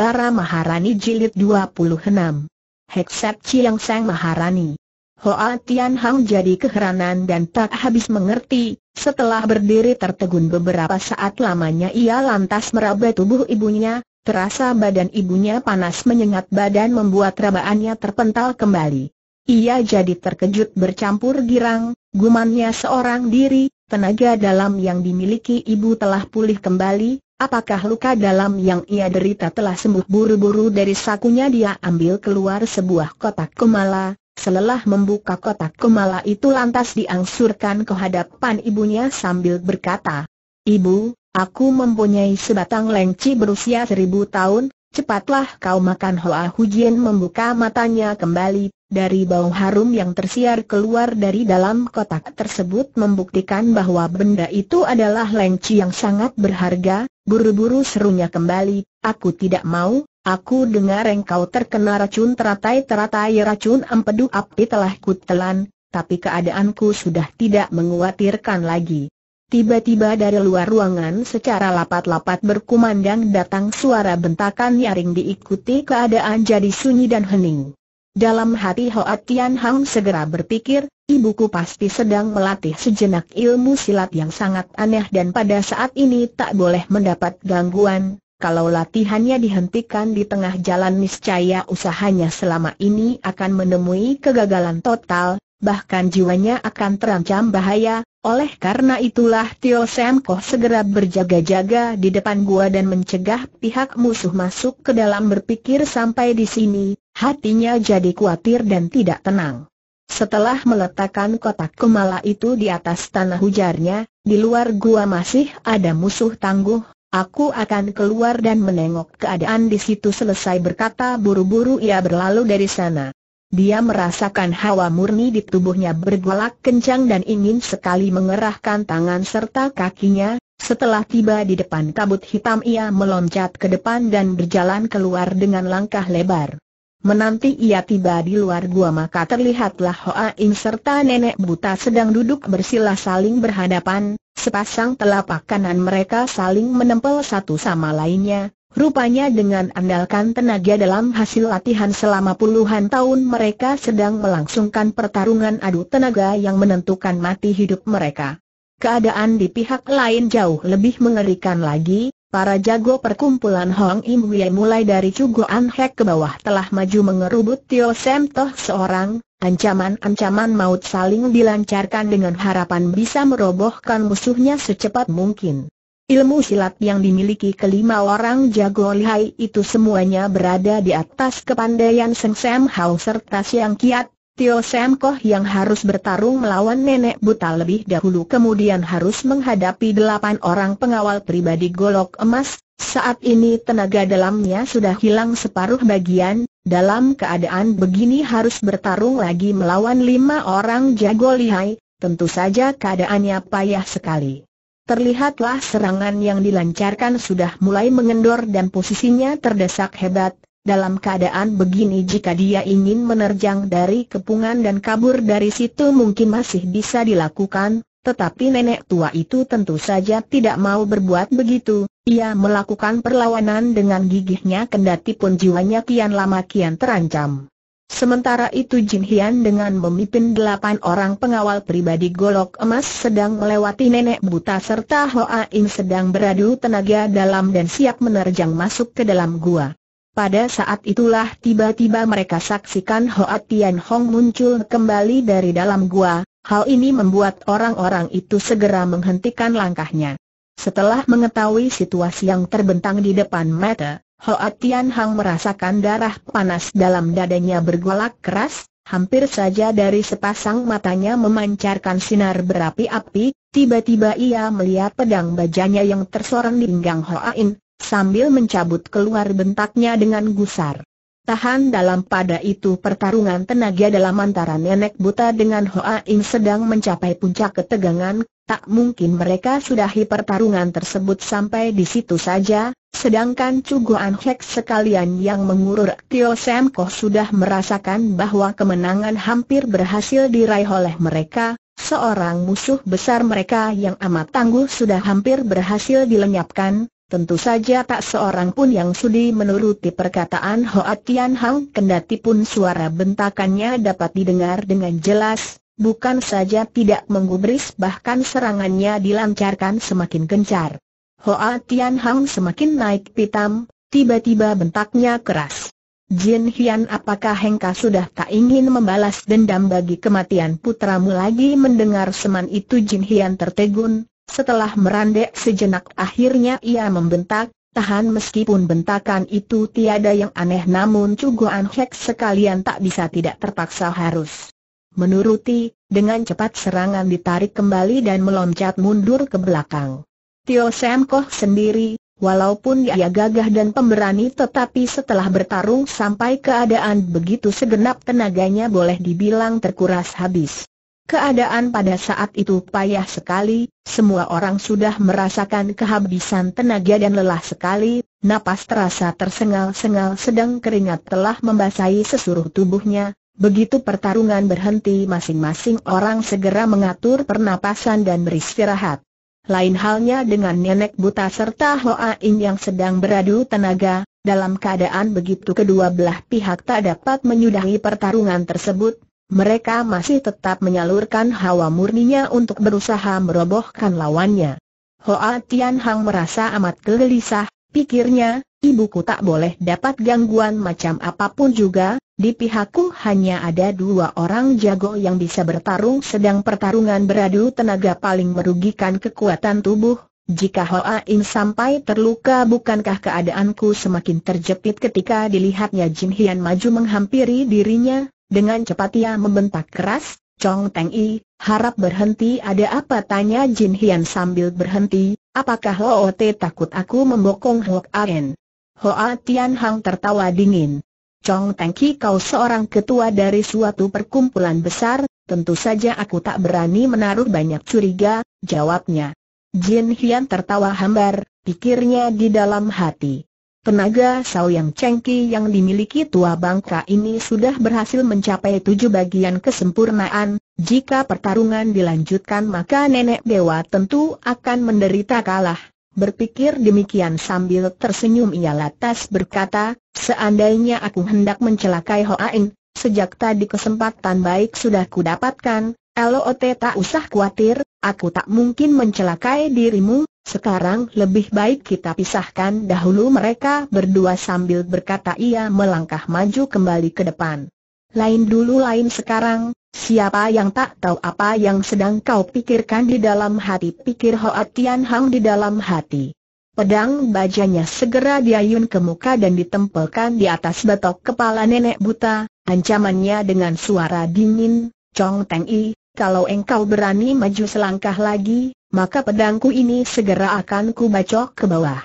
Bara Maharani Jilid 26. Heksep Chiang Sang Maharani. Hoa Tian Hang jadi keheranan dan tak habis mengerti, setelah berdiri tertegun beberapa saat lamanya ia lantas meraba tubuh ibunya, terasa badan ibunya panas menyengat badan membuat rabaannya terpental kembali. Ia jadi terkejut bercampur girang, gumannya seorang diri, tenaga dalam yang dimiliki ibu telah pulih kembali, Apakah luka dalam yang ia derita telah sembuh buru-buru dari sakunya dia ambil keluar sebuah kotak kemala. selelah membuka kotak kemala itu lantas diangsurkan ke hadapan ibunya sambil berkata, Ibu, aku mempunyai sebatang lengci berusia seribu tahun, cepatlah kau makan Hoa Hujian membuka matanya kembali, dari bau harum yang tersiar keluar dari dalam kotak tersebut membuktikan bahwa benda itu adalah lengci yang sangat berharga, buru-buru serunya kembali, aku tidak mau, aku dengar engkau terkena racun teratai-teratai racun empedu api telah kutelan, tapi keadaanku sudah tidak menguatirkan lagi. Tiba-tiba dari luar ruangan secara lapat-lapat berkumandang datang suara bentakan nyaring diikuti keadaan jadi sunyi dan hening. Dalam hati Hoa Tian Hang segera berpikir, ibuku pasti sedang melatih sejenak ilmu silat yang sangat aneh dan pada saat ini tak boleh mendapat gangguan. Kalau latihannya dihentikan di tengah jalan niscaya usahanya selama ini akan menemui kegagalan total, bahkan jiwanya akan terancam bahaya, oleh karena itulah Tio Sam Koh segera berjaga-jaga di depan gua dan mencegah pihak musuh masuk ke dalam berpikir sampai di sini, hatinya jadi khawatir dan tidak tenang. Setelah meletakkan kotak kemala itu di atas tanah hujarnya, di luar gua masih ada musuh tangguh, aku akan keluar dan menengok keadaan di situ selesai berkata buru-buru ia berlalu dari sana. Dia merasakan hawa murni di tubuhnya bergolak kencang dan ingin sekali mengerahkan tangan serta kakinya. Setelah tiba di depan kabut hitam ia meloncat ke depan dan berjalan keluar dengan langkah lebar. Menanti ia tiba di luar gua maka terlihatlah Hoa Ing serta nenek buta sedang duduk bersila saling berhadapan, sepasang telapak kanan mereka saling menempel satu sama lainnya, Rupanya dengan andalkan tenaga dalam hasil latihan selama puluhan tahun mereka sedang melangsungkan pertarungan adu tenaga yang menentukan mati hidup mereka. Keadaan di pihak lain jauh lebih mengerikan lagi, para jago perkumpulan Hong Im Wei mulai dari Cugo An Hek ke bawah telah maju mengerubut Tio Sem Toh seorang, ancaman-ancaman maut saling dilancarkan dengan harapan bisa merobohkan musuhnya secepat mungkin. Ilmu silat yang dimiliki kelima orang jago lihai itu semuanya berada di atas kepandaian Seng Sam Hau serta Siang Kiat, Tio Sam Koh yang harus bertarung melawan nenek buta lebih dahulu kemudian harus menghadapi delapan orang pengawal pribadi golok emas, saat ini tenaga dalamnya sudah hilang separuh bagian, dalam keadaan begini harus bertarung lagi melawan lima orang jago lihai, tentu saja keadaannya payah sekali terlihatlah serangan yang dilancarkan sudah mulai mengendor dan posisinya terdesak hebat. Dalam keadaan begini jika dia ingin menerjang dari kepungan dan kabur dari situ mungkin masih bisa dilakukan, tetapi nenek tua itu tentu saja tidak mau berbuat begitu, ia melakukan perlawanan dengan gigihnya kendati pun jiwanya kian lama kian terancam. Sementara itu Jin Hian dengan memimpin delapan orang pengawal pribadi golok emas sedang melewati nenek buta serta Hoa In sedang beradu tenaga dalam dan siap menerjang masuk ke dalam gua. Pada saat itulah tiba-tiba mereka saksikan Hoa Tian Hong muncul kembali dari dalam gua, hal ini membuat orang-orang itu segera menghentikan langkahnya. Setelah mengetahui situasi yang terbentang di depan mata, Hoa Tian Hang merasakan darah panas dalam dadanya bergolak keras, hampir saja dari sepasang matanya memancarkan sinar berapi-api, tiba-tiba ia melihat pedang bajanya yang tersorong di pinggang Hoa In, sambil mencabut keluar bentaknya dengan gusar. Tahan dalam pada itu pertarungan tenaga dalam antara nenek buta dengan Hoa In sedang mencapai puncak ketegangan, tak mungkin mereka sudah pertarungan tersebut sampai di situ saja, sedangkan Cuguan Hek sekalian yang mengurur Tio Sam sudah merasakan bahwa kemenangan hampir berhasil diraih oleh mereka, seorang musuh besar mereka yang amat tangguh sudah hampir berhasil dilenyapkan, tentu saja tak seorang pun yang sudi menuruti perkataan Hoa Tian Hang kendati pun suara bentakannya dapat didengar dengan jelas, bukan saja tidak menggubris bahkan serangannya dilancarkan semakin gencar. Hoa Tian Hang semakin naik pitam, tiba-tiba bentaknya keras. Jin Hian apakah Hengka sudah tak ingin membalas dendam bagi kematian putramu lagi mendengar seman itu Jin Hian tertegun, setelah merandek sejenak akhirnya ia membentak, tahan meskipun bentakan itu tiada yang aneh namun cuguan Hek sekalian tak bisa tidak terpaksa harus Menuruti, dengan cepat serangan ditarik kembali dan meloncat mundur ke belakang. Tio Sam Koh sendiri, walaupun ia gagah dan pemberani tetapi setelah bertarung sampai keadaan begitu segenap tenaganya boleh dibilang terkuras habis. Keadaan pada saat itu payah sekali, semua orang sudah merasakan kehabisan tenaga dan lelah sekali, napas terasa tersengal-sengal sedang keringat telah membasahi sesuruh tubuhnya, Begitu pertarungan berhenti masing-masing orang segera mengatur pernapasan dan beristirahat. Lain halnya dengan nenek buta serta Hoa In yang sedang beradu tenaga, dalam keadaan begitu kedua belah pihak tak dapat menyudahi pertarungan tersebut, mereka masih tetap menyalurkan hawa murninya untuk berusaha merobohkan lawannya. Hoa Tian Hang merasa amat gelisah, pikirnya, ibuku tak boleh dapat gangguan macam apapun juga, di pihakku hanya ada dua orang jago yang bisa bertarung sedang pertarungan beradu tenaga paling merugikan kekuatan tubuh. Jika Hoa In sampai terluka bukankah keadaanku semakin terjepit ketika dilihatnya Jin Hian maju menghampiri dirinya, dengan cepat ia membentak keras, Chong Teng I, harap berhenti ada apa tanya Jin Hian sambil berhenti, apakah Hoa Te takut aku membokong Hoa In? Hoa Tian Hang tertawa dingin. Chong Tengki kau seorang ketua dari suatu perkumpulan besar, tentu saja aku tak berani menaruh banyak curiga, jawabnya. Jin Hian tertawa hambar, pikirnya di dalam hati. Tenaga Sao Yang Cengki yang dimiliki tua bangka ini sudah berhasil mencapai tujuh bagian kesempurnaan, jika pertarungan dilanjutkan maka nenek dewa tentu akan menderita kalah. Berpikir demikian sambil tersenyum ia lantas berkata, seandainya aku hendak mencelakai Hoain, sejak tadi kesempatan baik sudah ku kudapatkan, LOT tak usah khawatir, aku tak mungkin mencelakai dirimu, sekarang lebih baik kita pisahkan dahulu mereka berdua sambil berkata ia melangkah maju kembali ke depan. Lain dulu lain sekarang, Siapa yang tak tahu apa yang sedang kau pikirkan di dalam hati pikir Hoa Tian Hang di dalam hati. Pedang bajanya segera diayun ke muka dan ditempelkan di atas batok kepala nenek buta, ancamannya dengan suara dingin, Chong Teng I, kalau engkau berani maju selangkah lagi, maka pedangku ini segera akan kubacok ke bawah.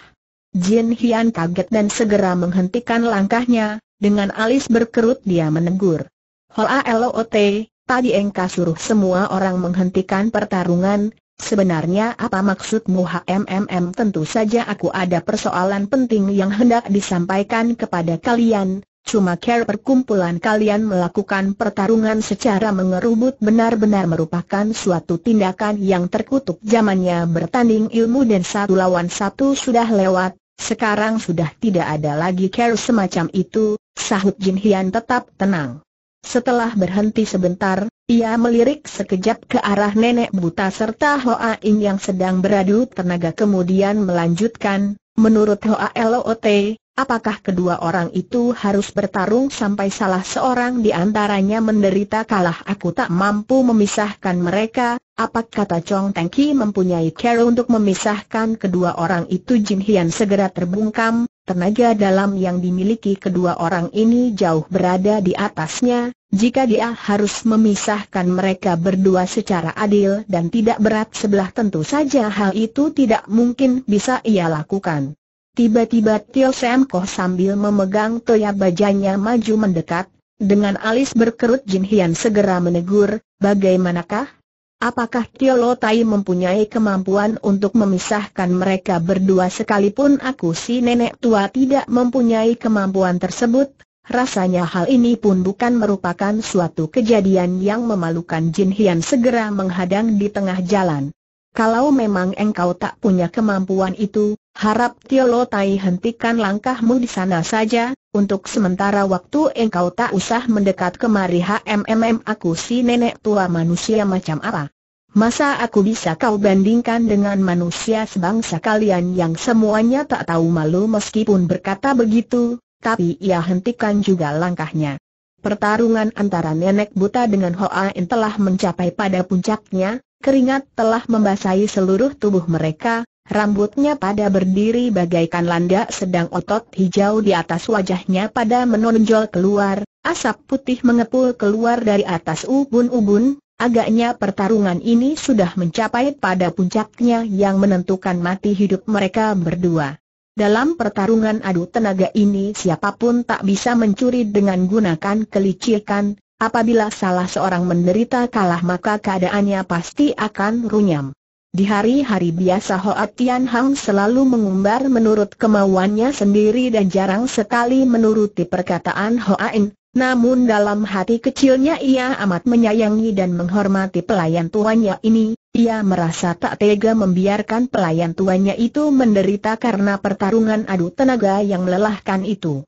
Jin Hian kaget dan segera menghentikan langkahnya, dengan alis berkerut dia menegur. Hoa Lot, Tadi engkau suruh semua orang menghentikan pertarungan, sebenarnya apa maksudmu HMMM tentu saja aku ada persoalan penting yang hendak disampaikan kepada kalian, cuma care perkumpulan kalian melakukan pertarungan secara mengerubut benar-benar merupakan suatu tindakan yang terkutuk zamannya bertanding ilmu dan satu lawan satu sudah lewat, sekarang sudah tidak ada lagi care semacam itu, sahut Jin Hian tetap tenang. Setelah berhenti sebentar, ia melirik sekejap ke arah nenek buta serta Hoa In yang sedang beradu tenaga kemudian melanjutkan, menurut Hoa Lot, apakah kedua orang itu harus bertarung sampai salah seorang di antaranya menderita kalah aku tak mampu memisahkan mereka, Apakah kata Chong Tengki mempunyai cara untuk memisahkan kedua orang itu Jin Hian segera terbungkam, Tenaga dalam yang dimiliki kedua orang ini jauh berada di atasnya, jika dia harus memisahkan mereka berdua secara adil dan tidak berat sebelah tentu saja hal itu tidak mungkin bisa ia lakukan. Tiba-tiba Tio Sam sambil memegang toya bajanya maju mendekat, dengan alis berkerut Jin Hian segera menegur, bagaimanakah Apakah Tio Tiolotai mempunyai kemampuan untuk memisahkan mereka berdua sekalipun aku si nenek tua tidak mempunyai kemampuan tersebut? Rasanya hal ini pun bukan merupakan suatu kejadian yang memalukan Jin Hian segera menghadang di tengah jalan. Kalau memang engkau tak punya kemampuan itu, harap Tiolo Tai hentikan langkahmu di sana saja, untuk sementara waktu engkau tak usah mendekat kemari HMMM aku si nenek tua manusia macam apa. Masa aku bisa kau bandingkan dengan manusia sebangsa kalian yang semuanya tak tahu malu meskipun berkata begitu, tapi ia hentikan juga langkahnya. Pertarungan antara nenek buta dengan Hoa In telah mencapai pada puncaknya, keringat telah membasahi seluruh tubuh mereka, rambutnya pada berdiri bagaikan landak sedang otot hijau di atas wajahnya pada menonjol keluar, asap putih mengepul keluar dari atas ubun-ubun, agaknya pertarungan ini sudah mencapai pada puncaknya yang menentukan mati hidup mereka berdua. Dalam pertarungan adu tenaga ini siapapun tak bisa mencuri dengan gunakan kelicikan, Apabila salah seorang menderita kalah maka keadaannya pasti akan runyam. Di hari-hari biasa Hoa Tian Hang selalu mengumbar menurut kemauannya sendiri dan jarang sekali menuruti perkataan Hoa In. Namun dalam hati kecilnya ia amat menyayangi dan menghormati pelayan tuannya ini, ia merasa tak tega membiarkan pelayan tuannya itu menderita karena pertarungan adu tenaga yang melelahkan itu.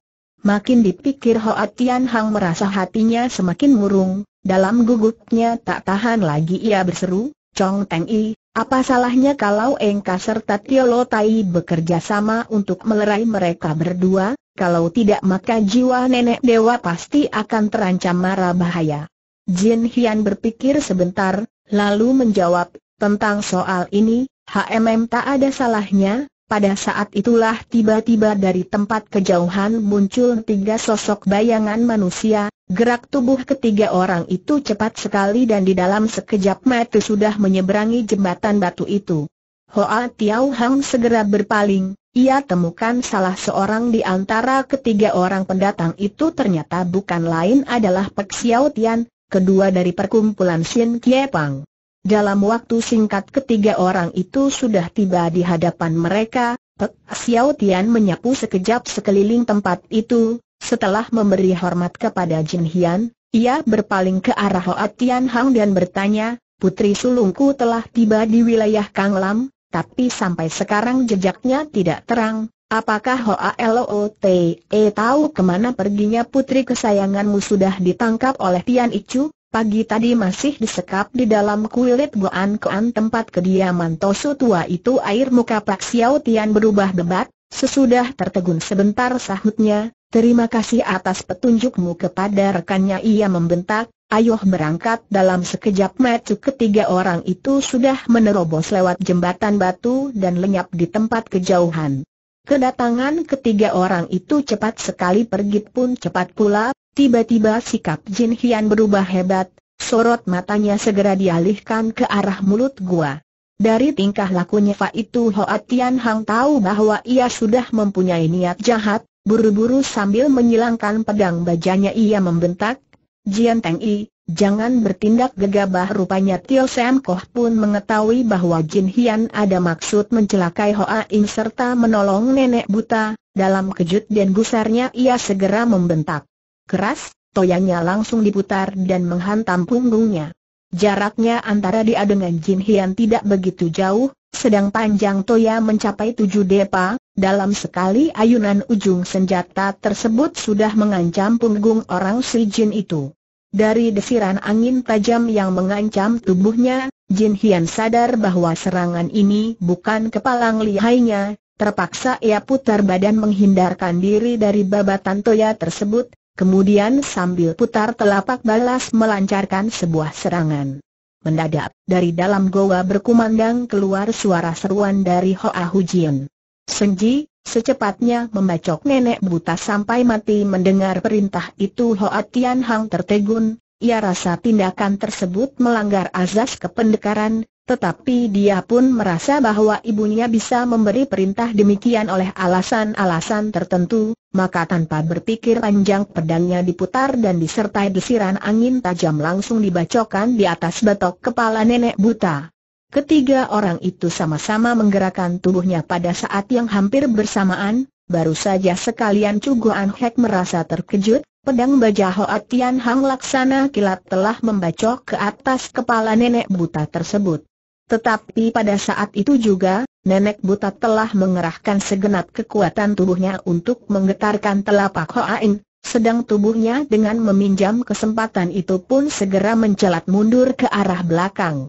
Makin dipikir Hoa Tian Hang merasa hatinya semakin murung, dalam gugupnya tak tahan lagi ia berseru, Chong Teng I, apa salahnya kalau Engka serta Tio Lo Tai bekerja sama untuk melerai mereka berdua, kalau tidak maka jiwa nenek dewa pasti akan terancam marah bahaya. Jin Hian berpikir sebentar, lalu menjawab, tentang soal ini, HMM tak ada salahnya, pada saat itulah tiba-tiba dari tempat kejauhan muncul tiga sosok bayangan manusia, gerak tubuh ketiga orang itu cepat sekali dan di dalam sekejap mata sudah menyeberangi jembatan batu itu. Hoa Tiao Hang segera berpaling, ia temukan salah seorang di antara ketiga orang pendatang itu ternyata bukan lain adalah Pek Xiao Tian, kedua dari perkumpulan Xin Kie Pang. Dalam waktu singkat ketiga orang itu sudah tiba di hadapan mereka, Pek Xiao Tian menyapu sekejap sekeliling tempat itu, setelah memberi hormat kepada Jin Hian, ia berpaling ke arah Hoa Tian Hang dan bertanya, Putri sulungku telah tiba di wilayah Kang Lam, tapi sampai sekarang jejaknya tidak terang, Apakah Hoa Lote tahu kemana perginya putri kesayanganmu sudah ditangkap oleh Tian Ichu? Pagi tadi masih disekap di dalam kulit Goan Koan tempat kediaman Tosu tua itu air muka Pak Xiao Tian berubah debat, sesudah tertegun sebentar sahutnya, terima kasih atas petunjukmu kepada rekannya ia membentak, Ayuh berangkat dalam sekejap metu ketiga orang itu sudah menerobos lewat jembatan batu dan lenyap di tempat kejauhan. Kedatangan ketiga orang itu cepat sekali pergi pun cepat pula, tiba-tiba sikap Jin Hian berubah hebat, sorot matanya segera dialihkan ke arah mulut gua. Dari tingkah lakunya Fa itu Hoa Tian Hang tahu bahwa ia sudah mempunyai niat jahat, buru-buru sambil menyilangkan pedang bajanya ia membentak, Jian Teng I, Jangan bertindak gegabah rupanya Tio Sam Koh pun mengetahui bahwa Jin Hian ada maksud mencelakai Hoa Ing serta menolong nenek buta, dalam kejut dan gusarnya ia segera membentak. Keras, toyanya langsung diputar dan menghantam punggungnya. Jaraknya antara dia dengan Jin Hian tidak begitu jauh, sedang panjang toya mencapai tujuh depa, dalam sekali ayunan ujung senjata tersebut sudah mengancam punggung orang si Jin itu. Dari desiran angin tajam yang mengancam tubuhnya, Jin Hian sadar bahwa serangan ini bukan kepalang lihainya, terpaksa ia putar badan menghindarkan diri dari babatan toya tersebut, kemudian sambil putar telapak balas melancarkan sebuah serangan. Mendadak, dari dalam goa berkumandang keluar suara seruan dari Hoa Hujian. Senji, Secepatnya membacok nenek buta sampai mati mendengar perintah itu Hoa Tian Hang tertegun, ia rasa tindakan tersebut melanggar azas kependekaran, tetapi dia pun merasa bahwa ibunya bisa memberi perintah demikian oleh alasan-alasan tertentu, maka tanpa berpikir panjang pedangnya diputar dan disertai desiran angin tajam langsung dibacokan di atas batok kepala nenek buta. Ketiga orang itu sama-sama menggerakkan tubuhnya pada saat yang hampir bersamaan, baru saja sekalian Chu Hek merasa terkejut, pedang baja Hoa Tian Hang Laksana Kilat telah membacok ke atas kepala nenek buta tersebut. Tetapi pada saat itu juga, nenek buta telah mengerahkan segenap kekuatan tubuhnya untuk menggetarkan telapak Hoain, sedang tubuhnya dengan meminjam kesempatan itu pun segera mencelat mundur ke arah belakang.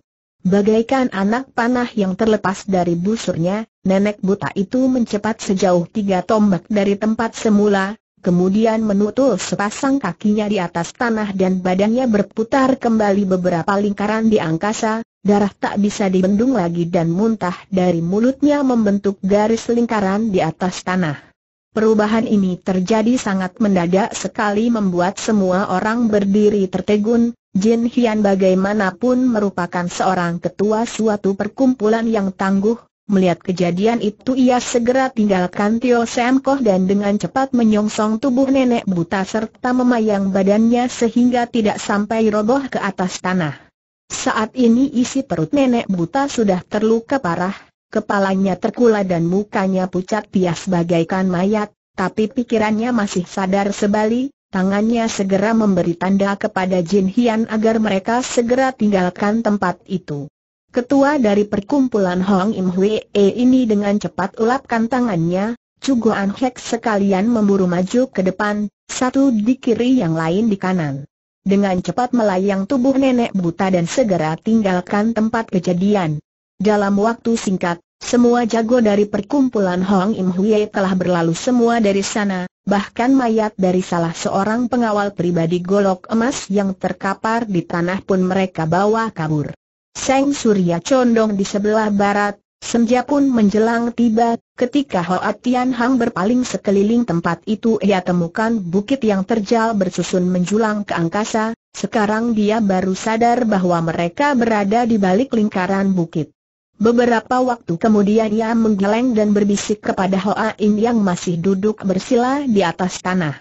Bagaikan anak panah yang terlepas dari busurnya, nenek buta itu mencepat sejauh tiga tombak dari tempat semula, kemudian menutul sepasang kakinya di atas tanah dan badannya berputar kembali beberapa lingkaran di angkasa, darah tak bisa dibendung lagi dan muntah dari mulutnya membentuk garis lingkaran di atas tanah. Perubahan ini terjadi sangat mendadak sekali membuat semua orang berdiri tertegun, Jin Hian bagaimanapun merupakan seorang ketua suatu perkumpulan yang tangguh, melihat kejadian itu ia segera tinggalkan Tio Sam Koh dan dengan cepat menyongsong tubuh nenek buta serta memayang badannya sehingga tidak sampai roboh ke atas tanah. Saat ini isi perut nenek buta sudah terluka parah, kepalanya terkula dan mukanya pucat pias bagaikan mayat, tapi pikirannya masih sadar sebalik, Tangannya segera memberi tanda kepada Jin Hian agar mereka segera tinggalkan tempat itu. Ketua dari perkumpulan Hong Im Hwee ini dengan cepat ulapkan tangannya, Chu Guan Hek sekalian memburu maju ke depan, satu di kiri yang lain di kanan. Dengan cepat melayang tubuh nenek buta dan segera tinggalkan tempat kejadian. Dalam waktu singkat, semua jago dari perkumpulan Hong Im Hui telah berlalu semua dari sana, bahkan mayat dari salah seorang pengawal pribadi golok emas yang terkapar di tanah pun mereka bawa kabur. Seng Surya condong di sebelah barat, Senja pun menjelang tiba, ketika Hoa Tian Hang berpaling sekeliling tempat itu ia temukan bukit yang terjal bersusun menjulang ke angkasa, sekarang dia baru sadar bahwa mereka berada di balik lingkaran bukit. Beberapa waktu kemudian ia menggeleng dan berbisik kepada Hoa In yang masih duduk bersila di atas tanah.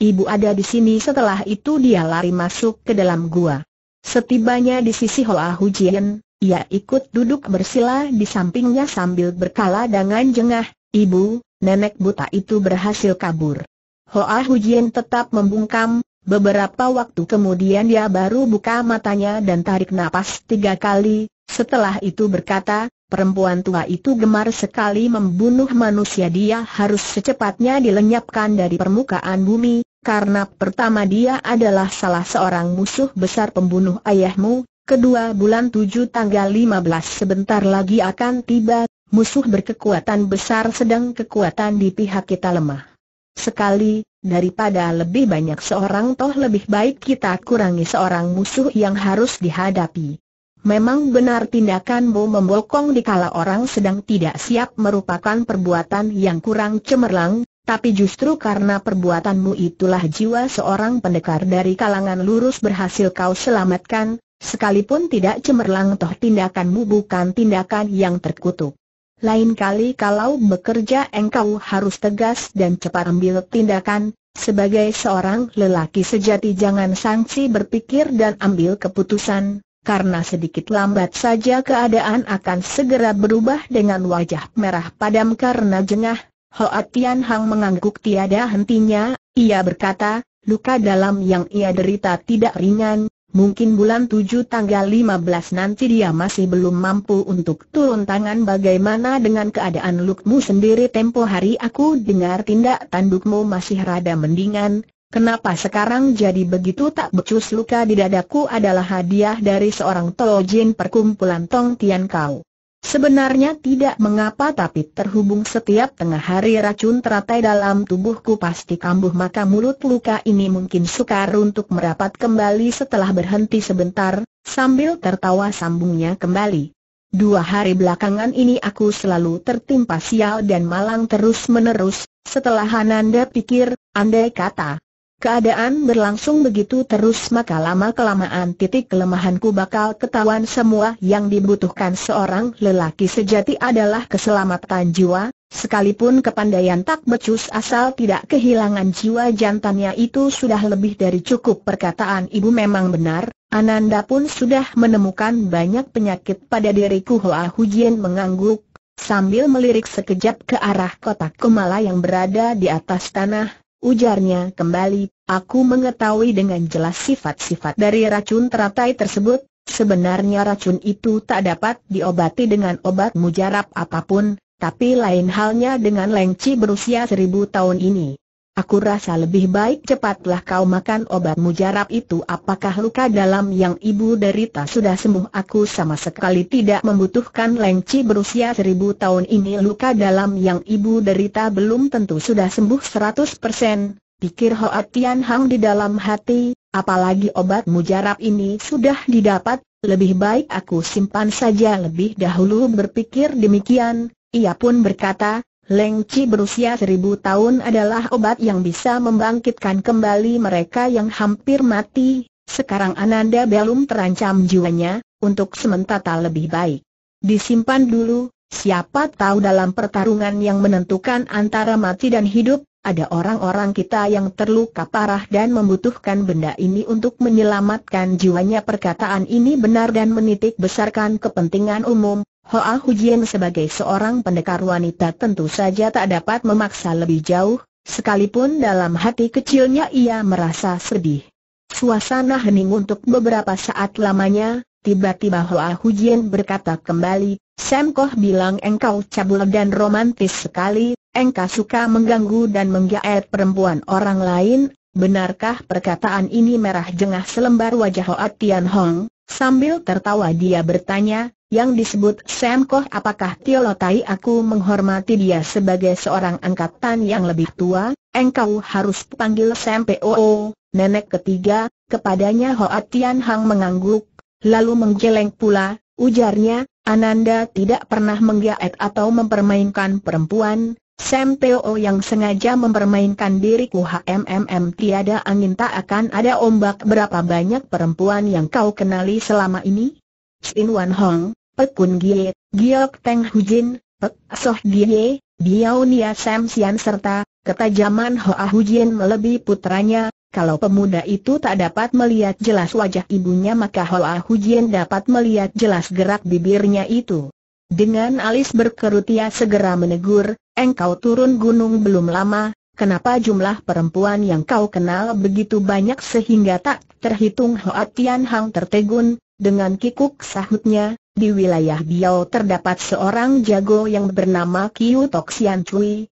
Ibu ada di sini setelah itu dia lari masuk ke dalam gua. Setibanya di sisi Hoa Hujian, ia ikut duduk bersila di sampingnya sambil berkala dengan jengah, Ibu, nenek buta itu berhasil kabur. Hoa Hujian tetap membungkam, Beberapa waktu kemudian dia baru buka matanya dan tarik napas tiga kali, setelah itu berkata, perempuan tua itu gemar sekali membunuh manusia dia harus secepatnya dilenyapkan dari permukaan bumi, karena pertama dia adalah salah seorang musuh besar pembunuh ayahmu, kedua bulan 7 tanggal 15 sebentar lagi akan tiba, musuh berkekuatan besar sedang kekuatan di pihak kita lemah. Sekali, daripada lebih banyak seorang toh lebih baik kita kurangi seorang musuh yang harus dihadapi. Memang benar tindakanmu membokong dikala orang sedang tidak siap merupakan perbuatan yang kurang cemerlang, tapi justru karena perbuatanmu itulah jiwa seorang pendekar dari kalangan lurus berhasil kau selamatkan, sekalipun tidak cemerlang toh tindakanmu bukan tindakan yang terkutuk. Lain kali kalau bekerja engkau harus tegas dan cepat ambil tindakan, sebagai seorang lelaki sejati jangan sangsi berpikir dan ambil keputusan, karena sedikit lambat saja keadaan akan segera berubah dengan wajah merah padam karena jengah. Hoa Tian Hang mengangguk tiada hentinya, ia berkata, luka dalam yang ia derita tidak ringan, mungkin bulan 7 tanggal 15 nanti dia masih belum mampu untuk turun tangan bagaimana dengan keadaan lukmu sendiri tempo hari aku dengar tindak tandukmu masih rada mendingan, Kenapa sekarang jadi begitu tak becus luka di dadaku adalah hadiah dari seorang Tojin perkumpulan Tong Tian Kau. Sebenarnya tidak mengapa tapi terhubung setiap tengah hari racun teratai dalam tubuhku pasti kambuh maka mulut luka ini mungkin sukar untuk merapat kembali setelah berhenti sebentar, sambil tertawa sambungnya kembali. Dua hari belakangan ini aku selalu tertimpa sial dan malang terus-menerus, setelah Hananda pikir, andai kata, Keadaan berlangsung begitu terus maka lama-kelamaan titik kelemahanku bakal ketahuan semua yang dibutuhkan seorang lelaki sejati adalah keselamatan jiwa, sekalipun kepandaian tak becus asal tidak kehilangan jiwa jantannya itu sudah lebih dari cukup perkataan ibu memang benar, Ananda pun sudah menemukan banyak penyakit pada diriku Hoa Hujian mengangguk, sambil melirik sekejap ke arah kotak kemala yang berada di atas tanah Ujarnya kembali, aku mengetahui dengan jelas sifat-sifat dari racun teratai tersebut, sebenarnya racun itu tak dapat diobati dengan obat mujarab apapun, tapi lain halnya dengan Lengci berusia seribu tahun ini. Aku rasa lebih baik cepatlah kau makan obat mujarab itu apakah luka dalam yang ibu derita sudah sembuh aku sama sekali tidak membutuhkan lengci berusia seribu tahun ini luka dalam yang ibu derita belum tentu sudah sembuh seratus persen, pikir Hoa Tian Hang di dalam hati, apalagi obat mujarab ini sudah didapat, lebih baik aku simpan saja lebih dahulu berpikir demikian, ia pun berkata, Lengci berusia seribu tahun adalah obat yang bisa membangkitkan kembali mereka yang hampir mati, sekarang Ananda belum terancam jiwanya, untuk sementara lebih baik. Disimpan dulu, siapa tahu dalam pertarungan yang menentukan antara mati dan hidup, ada orang-orang kita yang terluka parah dan membutuhkan benda ini untuk menyelamatkan jiwanya perkataan ini benar dan menitik besarkan kepentingan umum, Hoa Hujian sebagai seorang pendekar wanita tentu saja tak dapat memaksa lebih jauh, sekalipun dalam hati kecilnya ia merasa sedih. Suasana hening untuk beberapa saat lamanya, tiba-tiba Hoa Hujian berkata kembali, Sam Koh bilang engkau cabul dan romantis sekali, engkau suka mengganggu dan menggaet perempuan orang lain, benarkah perkataan ini merah jengah selembar wajah Hoa Tian Hong? Sambil tertawa dia bertanya, yang disebut Sam Koh apakah Tiolotai aku menghormati dia sebagai seorang angkatan yang lebih tua, engkau harus panggil Sam Poo, nenek ketiga, kepadanya Hoa Tian Hang mengangguk, lalu menggeleng pula, ujarnya, Ananda tidak pernah menggaet atau mempermainkan perempuan, Sam Poo yang sengaja mempermainkan diriku HMMM tiada angin tak akan ada ombak berapa banyak perempuan yang kau kenali selama ini? Sin Wan Hong, Kun Gie, Giok Teng Hu Jin, Pek Soh Gie, Biao Nia Sam Sian serta ketajaman Hoa Hu Jin melebihi putranya, kalau pemuda itu tak dapat melihat jelas wajah ibunya maka Hoa Hu Jin dapat melihat jelas gerak bibirnya itu. Dengan alis berkerut ia segera menegur, engkau turun gunung belum lama, kenapa jumlah perempuan yang kau kenal begitu banyak sehingga tak terhitung Hoa Tian Hang tertegun, dengan kikuk sahutnya, di wilayah Biao terdapat seorang jago yang bernama Kiu Tok Sian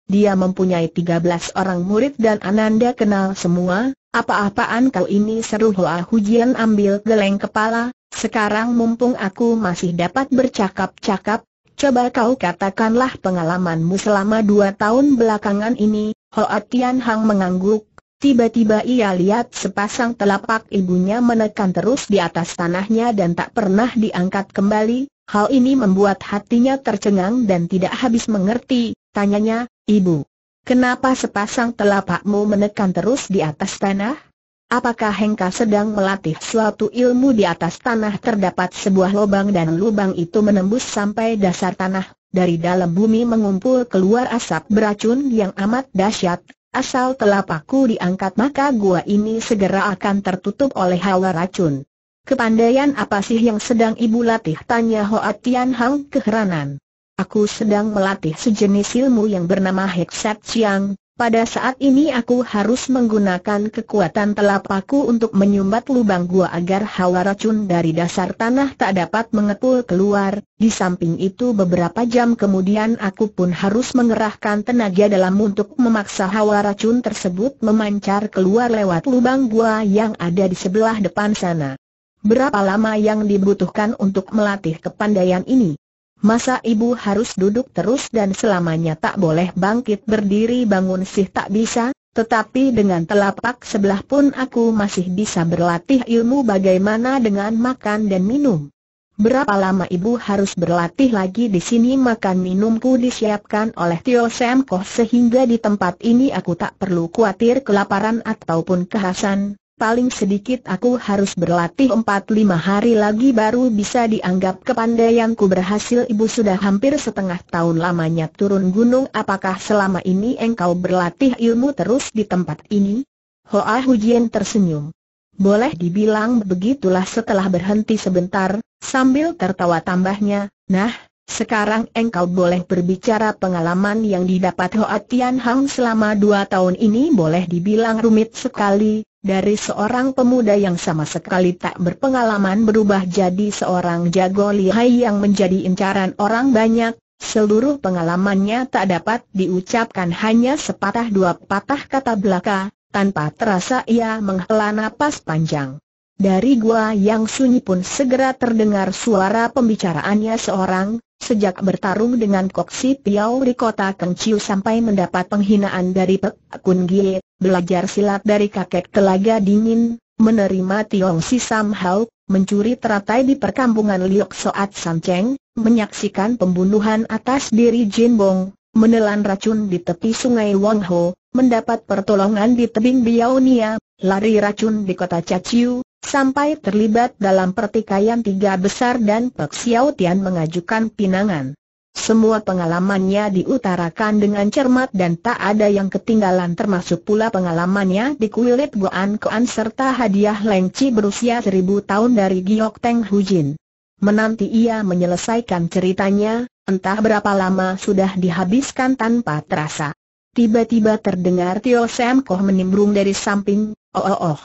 dia mempunyai 13 orang murid dan Ananda kenal semua, apa-apaan kau ini seru Hoa Hujian ambil geleng kepala, sekarang mumpung aku masih dapat bercakap-cakap, coba kau katakanlah pengalamanmu selama dua tahun belakangan ini, Hoa Tian Hang mengangguk, Tiba-tiba ia lihat sepasang telapak ibunya menekan terus di atas tanahnya dan tak pernah diangkat kembali, hal ini membuat hatinya tercengang dan tidak habis mengerti, tanyanya, Ibu, kenapa sepasang telapakmu menekan terus di atas tanah? Apakah Hengka sedang melatih suatu ilmu di atas tanah terdapat sebuah lubang dan lubang itu menembus sampai dasar tanah, dari dalam bumi mengumpul keluar asap beracun yang amat dahsyat, Asal telapakku diangkat maka gua ini segera akan tertutup oleh hawa racun. Kepandaian apa sih yang sedang ibu latih? Tanya Hoa Tian Hang keheranan. Aku sedang melatih sejenis ilmu yang bernama Heksat Chiang, pada saat ini aku harus menggunakan kekuatan telapakku untuk menyumbat lubang gua agar hawa racun dari dasar tanah tak dapat mengepul keluar. Di samping itu beberapa jam kemudian aku pun harus mengerahkan tenaga dalam untuk memaksa hawa racun tersebut memancar keluar lewat lubang gua yang ada di sebelah depan sana. Berapa lama yang dibutuhkan untuk melatih kepandaian ini? Masa ibu harus duduk terus dan selamanya tak boleh bangkit berdiri bangun sih tak bisa, tetapi dengan telapak sebelah pun aku masih bisa berlatih ilmu bagaimana dengan makan dan minum. Berapa lama ibu harus berlatih lagi di sini makan minumku disiapkan oleh Tio Sam sehingga di tempat ini aku tak perlu khawatir kelaparan ataupun kehausan, paling sedikit aku harus berlatih 4-5 hari lagi baru bisa dianggap kepandaianku berhasil Ibu sudah hampir setengah tahun lamanya turun gunung apakah selama ini engkau berlatih ilmu terus di tempat ini? Hoa Hujian tersenyum. Boleh dibilang begitulah setelah berhenti sebentar, sambil tertawa tambahnya, nah, sekarang engkau boleh berbicara pengalaman yang didapat Hoa Tian Hang selama dua tahun ini boleh dibilang rumit sekali, dari seorang pemuda yang sama sekali tak berpengalaman berubah jadi seorang jago lihai yang menjadi incaran orang banyak, seluruh pengalamannya tak dapat diucapkan hanya sepatah dua patah kata belaka, tanpa terasa ia menghela napas panjang. Dari gua yang sunyi pun segera terdengar suara pembicaraannya seorang, sejak bertarung dengan Koksi Piau di kota Kengciu sampai mendapat penghinaan dari Pek Kun Gie, belajar silat dari kakek telaga dingin, menerima Tiong Si Sam Hau, mencuri teratai di perkampungan Liok Soat Sam Cheng, menyaksikan pembunuhan atas diri Jin Bong, menelan racun di tepi sungai Wong Ho, mendapat pertolongan di tebing Biaunia, lari racun di kota Caciu, sampai terlibat dalam pertikaian tiga besar dan Pek Xiao Tian mengajukan pinangan. Semua pengalamannya diutarakan dengan cermat dan tak ada yang ketinggalan termasuk pula pengalamannya di kuilit Guan Koan serta hadiah Lengci berusia seribu tahun dari Giok Teng Hu Jin. Menanti ia menyelesaikan ceritanya, entah berapa lama sudah dihabiskan tanpa terasa. Tiba-tiba terdengar Tio Sam Koh menimbrung dari samping, oh oh oh.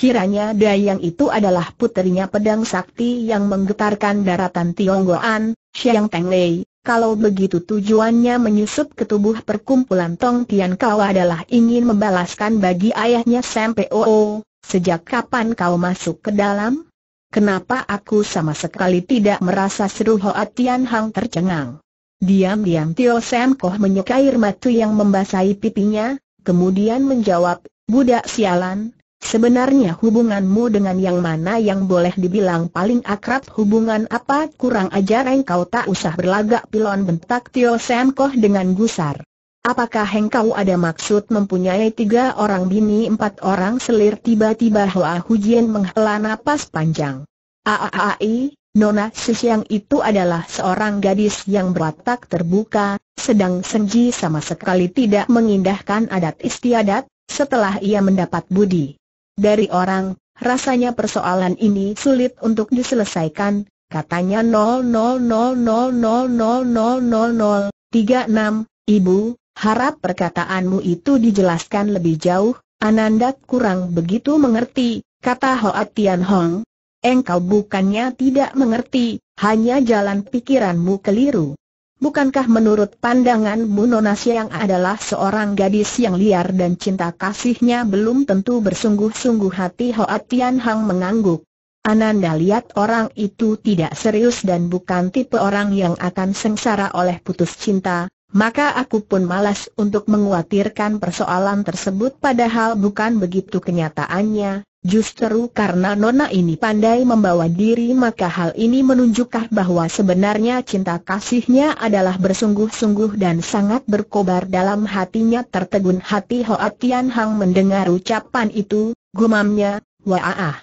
Kiranya Dayang itu adalah puterinya pedang sakti yang menggetarkan daratan Tionggoan, Xiang Teng Lei. Kalau begitu tujuannya menyusup ke tubuh perkumpulan Tong Tian Kau adalah ingin membalaskan bagi ayahnya Sam P.O.O. Sejak kapan kau masuk ke dalam? Kenapa aku sama sekali tidak merasa seru Hoa Tian Hang tercengang? Diam-diam Tio Sam Koh menyukai air yang membasahi pipinya, kemudian menjawab, Budak sialan, Sebenarnya hubunganmu dengan yang mana yang boleh dibilang paling akrab hubungan apa kurang ajar engkau tak usah berlagak pilon bentak Tio Sam Koh dengan gusar. Apakah engkau ada maksud mempunyai tiga orang bini empat orang selir tiba-tiba Hoa Hujian menghela nafas panjang. Aaai, Nona Siang itu adalah seorang gadis yang berwatak terbuka, sedang Senji sama sekali tidak mengindahkan adat istiadat, setelah ia mendapat budi dari orang, rasanya persoalan ini sulit untuk diselesaikan, katanya 0000000036, Ibu, harap perkataanmu itu dijelaskan lebih jauh, Ananda kurang begitu mengerti, kata Hoa Tian Hong. Engkau bukannya tidak mengerti, hanya jalan pikiranmu keliru. Bukankah menurut pandanganmu Nona Siang adalah seorang gadis yang liar dan cinta kasihnya belum tentu bersungguh-sungguh hati Hoa Tian Hang mengangguk. Ananda lihat orang itu tidak serius dan bukan tipe orang yang akan sengsara oleh putus cinta, maka aku pun malas untuk menguatirkan persoalan tersebut padahal bukan begitu kenyataannya, Justru karena Nona ini pandai membawa diri maka hal ini menunjukkan bahwa sebenarnya cinta kasihnya adalah bersungguh-sungguh dan sangat berkobar dalam hatinya tertegun hati Hoa Tian Hang mendengar ucapan itu, gumamnya, wah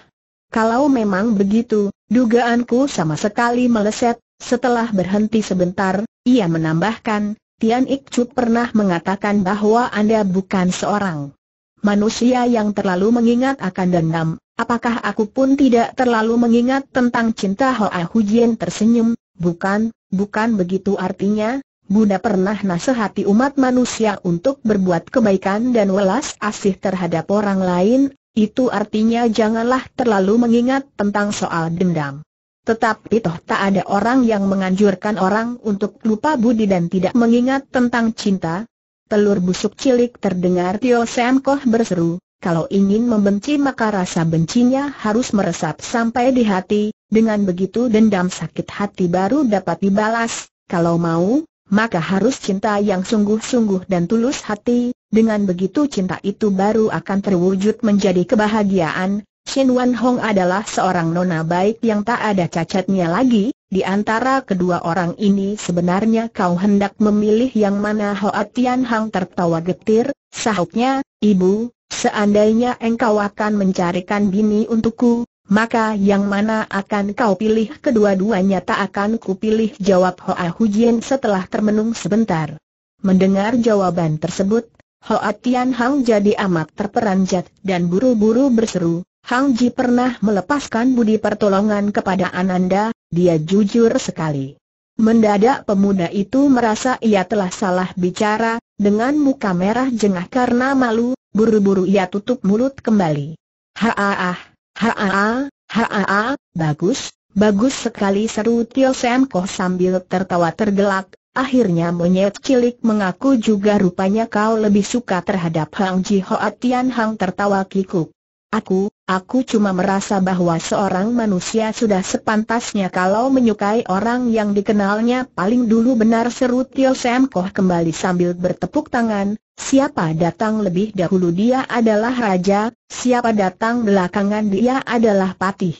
Kalau memang begitu, dugaanku sama sekali meleset, setelah berhenti sebentar, ia menambahkan, Tian Ik Chu pernah mengatakan bahwa Anda bukan seorang Manusia yang terlalu mengingat akan dendam, apakah aku pun tidak terlalu mengingat tentang cinta Hoa Hujian tersenyum, bukan, bukan begitu artinya, Bunda pernah nasihati umat manusia untuk berbuat kebaikan dan welas asih terhadap orang lain, itu artinya janganlah terlalu mengingat tentang soal dendam. Tetapi toh tak ada orang yang menganjurkan orang untuk lupa budi dan tidak mengingat tentang cinta, Telur busuk cilik terdengar Tio Sam Koh berseru, kalau ingin membenci maka rasa bencinya harus meresap sampai di hati, dengan begitu dendam sakit hati baru dapat dibalas, kalau mau, maka harus cinta yang sungguh-sungguh dan tulus hati, dengan begitu cinta itu baru akan terwujud menjadi kebahagiaan. Shin Wan Hong adalah seorang nona baik yang tak ada cacatnya lagi, di antara kedua orang ini sebenarnya kau hendak memilih yang mana Hoa Tian Hang tertawa getir, sahutnya, Ibu, seandainya engkau akan mencarikan bini untukku, maka yang mana akan kau pilih kedua-duanya tak akan kupilih jawab Hoa Hujian setelah termenung sebentar. Mendengar jawaban tersebut, Hoa Tian Hang jadi amat terperanjat dan buru-buru berseru, Hang Ji pernah melepaskan budi pertolongan kepada Ananda, dia jujur sekali. Mendadak pemuda itu merasa ia telah salah bicara, dengan muka merah jengah karena malu, buru-buru ia tutup mulut kembali. Haa, haa, haa, bagus, bagus sekali seru Tio Sam sambil tertawa tergelak, akhirnya monyet cilik mengaku juga rupanya kau lebih suka terhadap Hang Ji Hoa Tian Hang tertawa kikuk. Aku, aku cuma merasa bahwa seorang manusia sudah sepantasnya kalau menyukai orang yang dikenalnya paling dulu benar seru Tio Sam Koh kembali sambil bertepuk tangan, siapa datang lebih dahulu dia adalah raja, siapa datang belakangan dia adalah patih.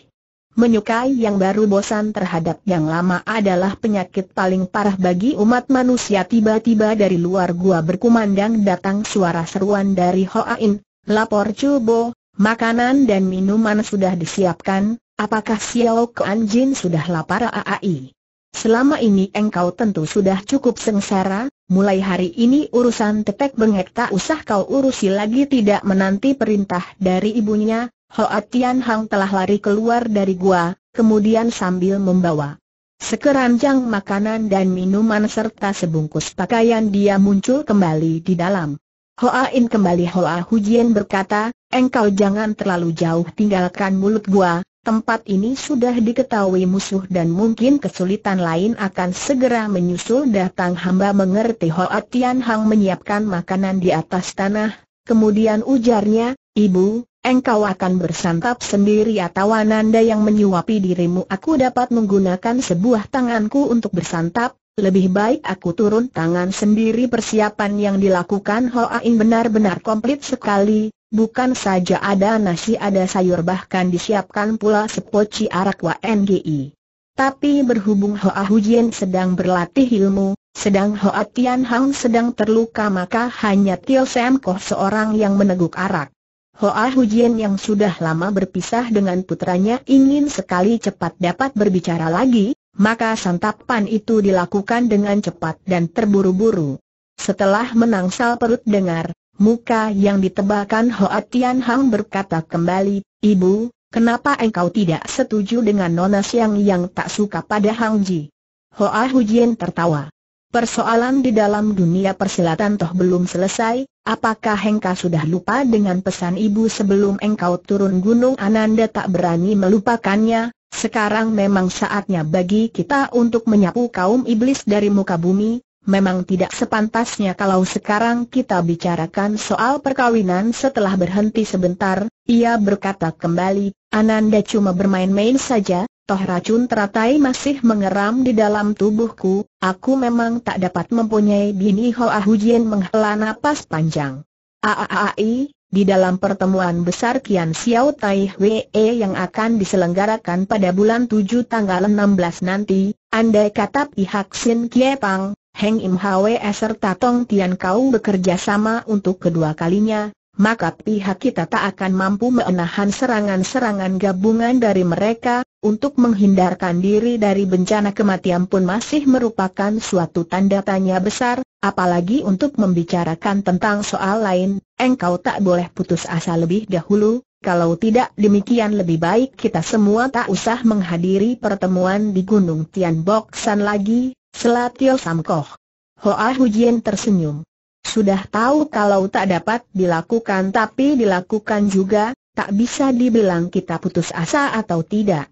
Menyukai yang baru bosan terhadap yang lama adalah penyakit paling parah bagi umat manusia tiba-tiba dari luar gua berkumandang datang suara seruan dari Hoa In, lapor Chubo. Makanan dan minuman sudah disiapkan, apakah Xiao Kuan Jin sudah lapar aai? Selama ini engkau tentu sudah cukup sengsara, mulai hari ini urusan tetek bengek tak usah kau urusi lagi tidak menanti perintah dari ibunya, Hoa Tian Hang telah lari keluar dari gua, kemudian sambil membawa sekeranjang makanan dan minuman serta sebungkus pakaian dia muncul kembali di dalam Hoa In kembali Hoa Hujian berkata, engkau jangan terlalu jauh tinggalkan mulut gua, tempat ini sudah diketahui musuh dan mungkin kesulitan lain akan segera menyusul datang hamba mengerti Hoa Tian Hang menyiapkan makanan di atas tanah, kemudian ujarnya, ibu, engkau akan bersantap sendiri atau ananda yang menyuapi dirimu aku dapat menggunakan sebuah tanganku untuk bersantap, lebih baik aku turun tangan sendiri persiapan yang dilakukan Hoa In benar-benar komplit sekali, bukan saja ada nasi ada sayur bahkan disiapkan pula sepoci arak wangi. Tapi berhubung Hoa Hujian sedang berlatih ilmu, sedang Hoa Tian Hang sedang terluka maka hanya Tio Sam Koh seorang yang meneguk arak. Hoa Hujian yang sudah lama berpisah dengan putranya ingin sekali cepat dapat berbicara lagi, maka santapan itu dilakukan dengan cepat dan terburu-buru. Setelah menangsal perut dengar, muka yang ditebakan Hoa Tian Hang berkata kembali, Ibu, kenapa engkau tidak setuju dengan Nona Siang yang tak suka pada Hang Ji? Hoa Hujian tertawa. Persoalan di dalam dunia persilatan toh belum selesai, apakah Hengka sudah lupa dengan pesan ibu sebelum engkau turun gunung Ananda tak berani melupakannya, sekarang memang saatnya bagi kita untuk menyapu kaum iblis dari muka bumi, memang tidak sepantasnya kalau sekarang kita bicarakan soal perkawinan setelah berhenti sebentar, ia berkata kembali, Ananda cuma bermain-main saja, toh racun teratai masih mengeram di dalam tubuhku, aku memang tak dapat mempunyai bini Hoa Hujian menghela napas panjang. Aaai, di dalam pertemuan besar Kian Xiao Tai Wee yang akan diselenggarakan pada bulan 7 tanggal 16 nanti, andai kata pihak Sin Kie Pang, Heng Im Hwe serta Tong Tian Kau bekerja sama untuk kedua kalinya, maka pihak kita tak akan mampu menahan serangan-serangan gabungan dari mereka, untuk menghindarkan diri dari bencana kematian pun masih merupakan suatu tanda tanya besar, Apalagi untuk membicarakan tentang soal lain, engkau tak boleh putus asa lebih dahulu, kalau tidak demikian lebih baik kita semua tak usah menghadiri pertemuan di Gunung Tianbok San lagi, Selatio Samkoh. Hoa Hujian tersenyum. Sudah tahu kalau tak dapat dilakukan tapi dilakukan juga, tak bisa dibilang kita putus asa atau tidak.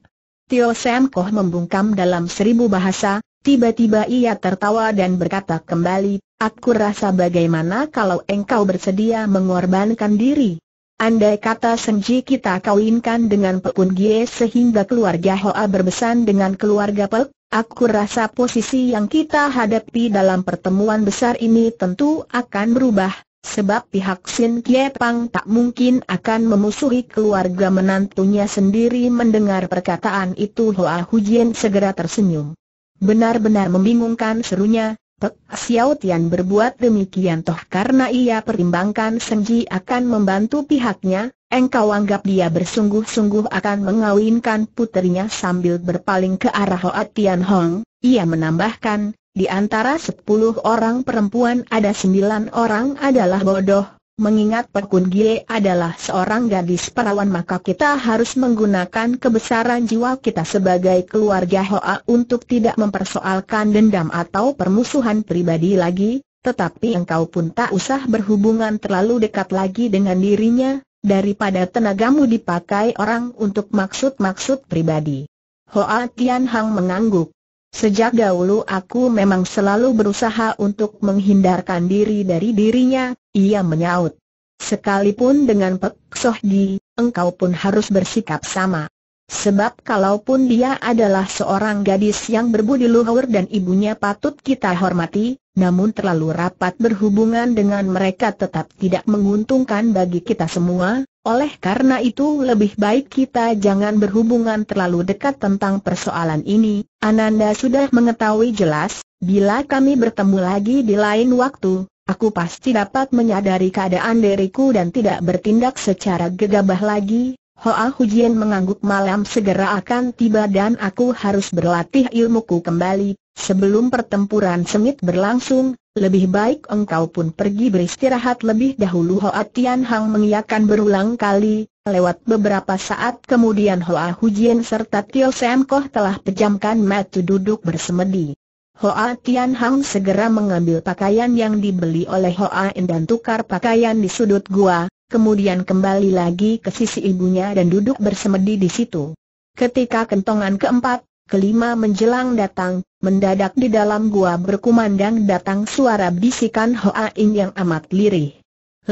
Tio Sam Koh membungkam dalam seribu bahasa, Tiba-tiba ia tertawa dan berkata kembali, aku rasa bagaimana kalau engkau bersedia mengorbankan diri. Andai kata Senji kita kawinkan dengan Pekun Gie sehingga keluarga Hoa berbesan dengan keluarga Pek, aku rasa posisi yang kita hadapi dalam pertemuan besar ini tentu akan berubah, sebab pihak Sin Kie Pang tak mungkin akan memusuhi keluarga menantunya sendiri mendengar perkataan itu Hoa Hujian segera tersenyum. Benar-benar membingungkan serunya, Pek Xiao Tian berbuat demikian toh karena ia pertimbangkan Senji akan membantu pihaknya, engkau anggap dia bersungguh-sungguh akan mengawinkan puterinya sambil berpaling ke arah Hoa Tian Hong, ia menambahkan, di antara sepuluh orang perempuan ada sembilan orang adalah bodoh, Mengingat Pekun Gie adalah seorang gadis perawan maka kita harus menggunakan kebesaran jiwa kita sebagai keluarga Hoa untuk tidak mempersoalkan dendam atau permusuhan pribadi lagi, tetapi engkau pun tak usah berhubungan terlalu dekat lagi dengan dirinya, daripada tenagamu dipakai orang untuk maksud-maksud pribadi. Hoa Tian Hang mengangguk. Sejak dahulu aku memang selalu berusaha untuk menghindarkan diri dari dirinya, ia menyaut. Sekalipun dengan Pek Soh Di, engkau pun harus bersikap sama. Sebab kalaupun dia adalah seorang gadis yang berbudi luhur dan ibunya patut kita hormati, namun terlalu rapat berhubungan dengan mereka tetap tidak menguntungkan bagi kita semua, oleh karena itu lebih baik kita jangan berhubungan terlalu dekat tentang persoalan ini, Ananda sudah mengetahui jelas, bila kami bertemu lagi di lain waktu, Aku pasti dapat menyadari keadaan diriku dan tidak bertindak secara gegabah lagi. Hoa Hujian mengangguk malam segera akan tiba dan aku harus berlatih ilmuku kembali. Sebelum pertempuran sengit berlangsung, lebih baik engkau pun pergi beristirahat lebih dahulu Hoa Tian Hang mengiyakan berulang kali, Lewat beberapa saat kemudian Hoa Hujian serta Tio Sam Koh telah pejamkan mata duduk bersemedi. Hoa Tian Hang segera mengambil pakaian yang dibeli oleh Hoa In dan tukar pakaian di sudut gua, kemudian kembali lagi ke sisi ibunya dan duduk bersemedi di situ. Ketika kentongan keempat, kelima menjelang datang, mendadak di dalam gua berkumandang datang suara bisikan Hoa In yang amat lirih.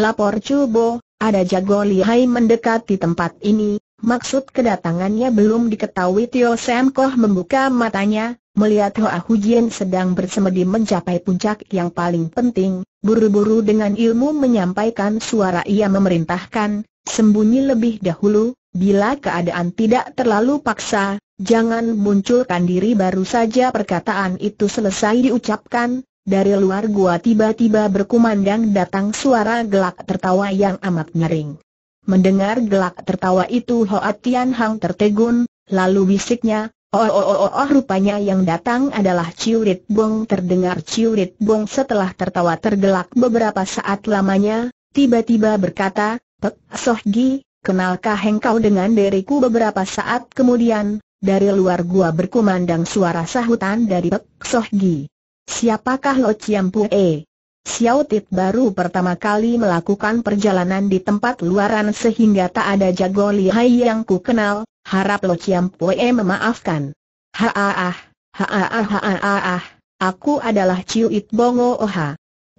Lapor Chubo, ada jago lihai mendekati tempat ini, maksud kedatangannya belum diketahui Tio Sam Koh membuka matanya, Melihat Hoa Hujian sedang bersemedi mencapai puncak yang paling penting, buru-buru dengan ilmu menyampaikan suara ia memerintahkan, sembunyi lebih dahulu, bila keadaan tidak terlalu paksa, jangan munculkan diri baru saja perkataan itu selesai diucapkan, dari luar gua tiba-tiba berkumandang datang suara gelak tertawa yang amat ngering. Mendengar gelak tertawa itu Hoa Tian Hang tertegun, lalu bisiknya, Oh, oh, oh, oh, oh, rupanya yang datang adalah Ciurit Bong terdengar Ciurit Bong setelah tertawa tergelak beberapa saat lamanya, tiba-tiba berkata, Pek Sohgi, kenalkah engkau dengan diriku beberapa saat kemudian, dari luar gua berkumandang suara sahutan dari Pek Sohgi. Siapakah Lo e? Xiao Tit baru pertama kali melakukan perjalanan di tempat luaran sehingga tak ada jago lihai yang ku kenal, harap Lo Chiam Pue memaafkan. Haaah, haaah haaah, aku adalah Ciu It Bongo Oha.